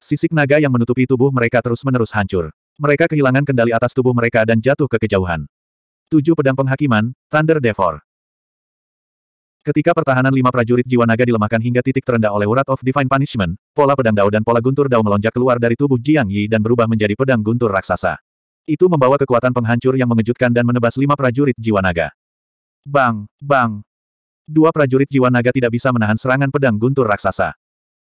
Sisik naga yang menutupi tubuh mereka terus-menerus hancur. Mereka kehilangan kendali atas tubuh mereka dan jatuh ke kejauhan. Tujuh pedang penghakiman, Thunder Devor. Ketika pertahanan lima prajurit jiwa naga dilemahkan hingga titik terendah oleh Wrath of Divine Punishment, pola pedang Dao dan pola guntur Dao melonjak keluar dari tubuh Jiang Yi dan berubah menjadi pedang guntur raksasa. Itu membawa kekuatan penghancur yang mengejutkan dan menebas lima prajurit jiwa naga. Bang, bang. Dua prajurit jiwa naga tidak bisa menahan serangan pedang guntur raksasa.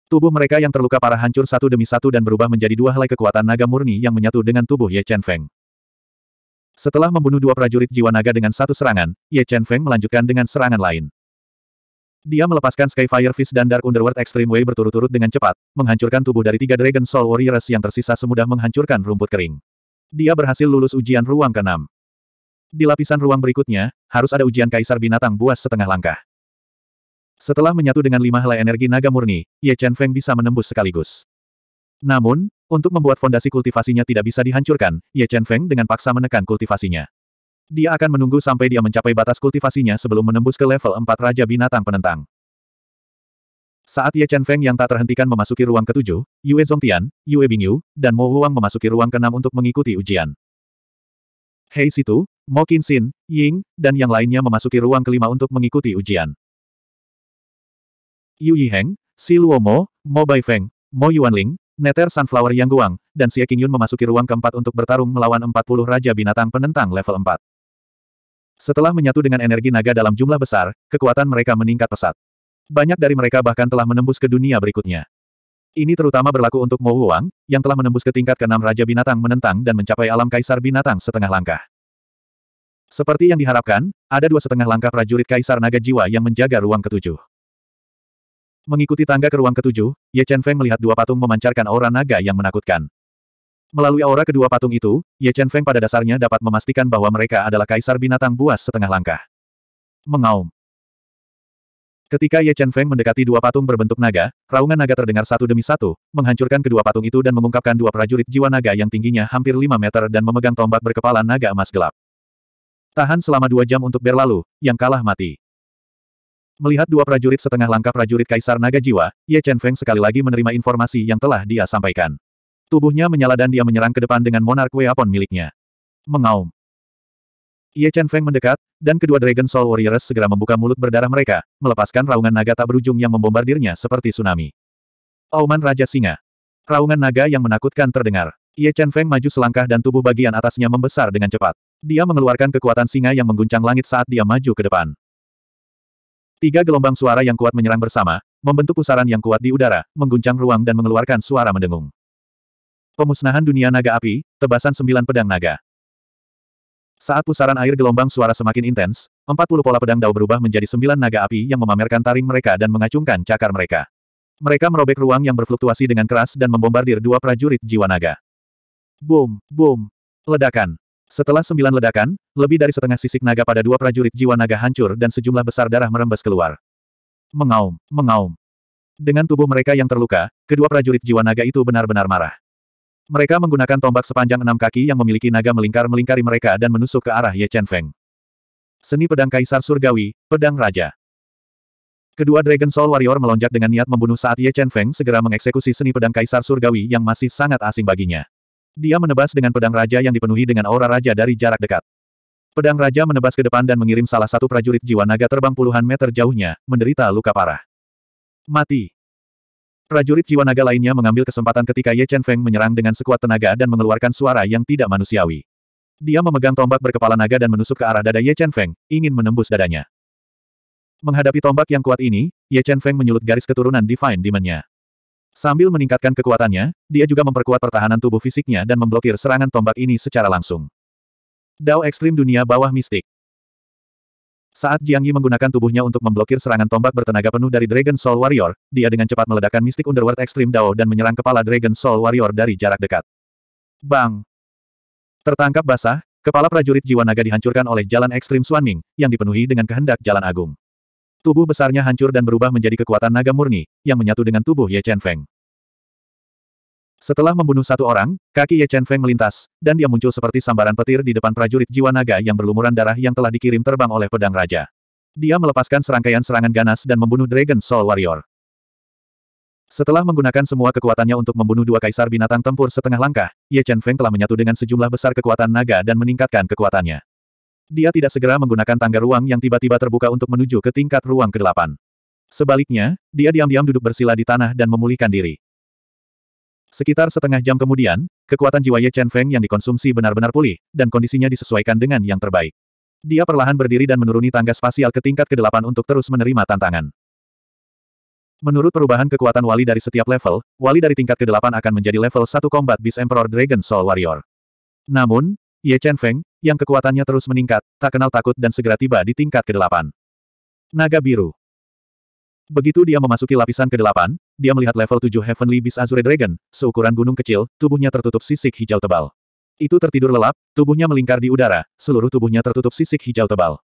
Tubuh mereka yang terluka parah hancur satu demi satu dan berubah menjadi dua helai kekuatan naga murni yang menyatu dengan tubuh Ye Chen Feng. Setelah membunuh dua prajurit jiwa naga dengan satu serangan, Ye Chen Feng melanjutkan dengan serangan lain. Dia melepaskan Skyfire Fist dan Dark Underworld Extreme Way berturut-turut dengan cepat, menghancurkan tubuh dari tiga Dragon Soul Warriors yang tersisa semudah menghancurkan rumput kering. Dia berhasil lulus ujian ruang ke-6. Di lapisan ruang berikutnya, harus ada ujian Kaisar Binatang Buas setengah langkah. Setelah menyatu dengan lima helai energi naga murni, Ye Chen Feng bisa menembus sekaligus. Namun, untuk membuat fondasi kultivasinya tidak bisa dihancurkan, Ye Chen Feng dengan paksa menekan kultivasinya. Dia akan menunggu sampai dia mencapai batas kultivasinya sebelum menembus ke level 4 Raja Binatang Penentang. Saat Ye Chen Feng yang tak terhentikan memasuki ruang ketujuh, Yue Zongtian, Yue Bingyu, dan Mo Huang memasuki ruang keenam untuk mengikuti ujian. Hei Situ, Mo Xin, Ying, dan yang lainnya memasuki ruang kelima untuk mengikuti ujian. Yu Yiheng, Si Luomo, Mo Bai Feng, Mo Yuan Ling, Neter Sunflower Yang Guang, dan Xie Qingyun memasuki ruang keempat untuk bertarung melawan 40 Raja Binatang Penentang level 4. Setelah menyatu dengan energi naga dalam jumlah besar, kekuatan mereka meningkat pesat. Banyak dari mereka bahkan telah menembus ke dunia berikutnya. Ini terutama berlaku untuk Mo Wuang, yang telah menembus ke tingkat ke-6 Raja Binatang Menentang dan mencapai alam Kaisar Binatang setengah langkah. Seperti yang diharapkan, ada dua setengah langkah prajurit Kaisar Naga Jiwa yang menjaga ruang ketujuh. Mengikuti tangga ke ruang ketujuh, Ye Chen Feng melihat dua patung memancarkan aura naga yang menakutkan. Melalui aura kedua patung itu, Ye Chen Feng pada dasarnya dapat memastikan bahwa mereka adalah kaisar binatang buas setengah langkah. Mengaum. Ketika Ye Chen Feng mendekati dua patung berbentuk naga, raungan naga terdengar satu demi satu, menghancurkan kedua patung itu dan mengungkapkan dua prajurit jiwa naga yang tingginya hampir 5 meter dan memegang tombak berkepala naga emas gelap. Tahan selama dua jam untuk berlalu, yang kalah mati. Melihat dua prajurit setengah langkah prajurit Kaisar Naga Jiwa, Ye Chen Feng sekali lagi menerima informasi yang telah dia sampaikan. Tubuhnya menyala dan dia menyerang ke depan dengan monark weapon miliknya. Mengaum. Ye Chen Feng mendekat, dan kedua Dragon Soul Warriors segera membuka mulut berdarah mereka, melepaskan raungan naga tak berujung yang membombardirnya seperti tsunami. Auman Raja Singa. Raungan naga yang menakutkan terdengar. Ye Chen Feng maju selangkah dan tubuh bagian atasnya membesar dengan cepat. Dia mengeluarkan kekuatan singa yang mengguncang langit saat dia maju ke depan. Tiga gelombang suara yang kuat menyerang bersama, membentuk pusaran yang kuat di udara, mengguncang ruang dan mengeluarkan suara mendengung. Pemusnahan dunia naga api, tebasan sembilan pedang naga. Saat pusaran air gelombang suara semakin intens, empat puluh pola pedang dao berubah menjadi sembilan naga api yang memamerkan taring mereka dan mengacungkan cakar mereka. Mereka merobek ruang yang berfluktuasi dengan keras dan membombardir dua prajurit jiwa naga. Boom, boom, ledakan. Setelah sembilan ledakan, lebih dari setengah sisik naga pada dua prajurit jiwa naga hancur dan sejumlah besar darah merembes keluar. Mengaum, mengaum. Dengan tubuh mereka yang terluka, kedua prajurit jiwa naga itu benar-benar marah. Mereka menggunakan tombak sepanjang enam kaki yang memiliki naga melingkar-melingkari mereka dan menusuk ke arah Ye Chen Feng. Seni pedang Kaisar Surgawi, Pedang Raja. Kedua Dragon Soul Warrior melonjak dengan niat membunuh saat Ye Chen Feng segera mengeksekusi seni pedang Kaisar Surgawi yang masih sangat asing baginya. Dia menebas dengan pedang raja yang dipenuhi dengan aura raja dari jarak dekat. Pedang raja menebas ke depan dan mengirim salah satu prajurit jiwa naga terbang puluhan meter jauhnya, menderita luka parah. Mati. Prajurit jiwa naga lainnya mengambil kesempatan ketika Ye Chen Feng menyerang dengan sekuat tenaga dan mengeluarkan suara yang tidak manusiawi. Dia memegang tombak berkepala naga dan menusuk ke arah dada Ye Chen Feng, ingin menembus dadanya. Menghadapi tombak yang kuat ini, Ye Chen Feng menyulut garis keturunan Divine Demon-nya. Sambil meningkatkan kekuatannya, dia juga memperkuat pertahanan tubuh fisiknya dan memblokir serangan tombak ini secara langsung. Dao Ekstrim Dunia Bawah Mistik Saat Jiang Yi menggunakan tubuhnya untuk memblokir serangan tombak bertenaga penuh dari Dragon Soul Warrior, dia dengan cepat meledakkan mistik Underworld Ekstrim Dao dan menyerang kepala Dragon Soul Warrior dari jarak dekat. Bang! Tertangkap basah, kepala prajurit jiwa naga dihancurkan oleh jalan ekstrim Ming, yang dipenuhi dengan kehendak jalan agung. Tubuh besarnya hancur dan berubah menjadi kekuatan naga murni, yang menyatu dengan tubuh Ye Chen Feng. Setelah membunuh satu orang, kaki Ye Chen Feng melintas, dan dia muncul seperti sambaran petir di depan prajurit jiwa naga yang berlumuran darah yang telah dikirim terbang oleh pedang raja. Dia melepaskan serangkaian serangan ganas dan membunuh Dragon Soul Warrior. Setelah menggunakan semua kekuatannya untuk membunuh dua kaisar binatang tempur setengah langkah, Ye Chen Feng telah menyatu dengan sejumlah besar kekuatan naga dan meningkatkan kekuatannya. Dia tidak segera menggunakan tangga ruang yang tiba-tiba terbuka untuk menuju ke tingkat ruang ke-8. Sebaliknya, dia diam-diam duduk bersila di tanah dan memulihkan diri. Sekitar setengah jam kemudian, kekuatan jiwa Ye Chen Feng yang dikonsumsi benar-benar pulih, dan kondisinya disesuaikan dengan yang terbaik. Dia perlahan berdiri dan menuruni tangga spasial ke tingkat ke-8 untuk terus menerima tantangan. Menurut perubahan kekuatan wali dari setiap level, wali dari tingkat ke-8 akan menjadi level 1 Combat Beast Emperor Dragon Soul Warrior. Namun, Ye Chen Feng, yang kekuatannya terus meningkat, tak kenal takut dan segera tiba di tingkat ke-8. Naga Biru Begitu dia memasuki lapisan ke-8, dia melihat level 7 Heavenly Beast Azure Dragon, seukuran gunung kecil, tubuhnya tertutup sisik hijau tebal. Itu tertidur lelap, tubuhnya melingkar di udara, seluruh tubuhnya tertutup sisik hijau tebal.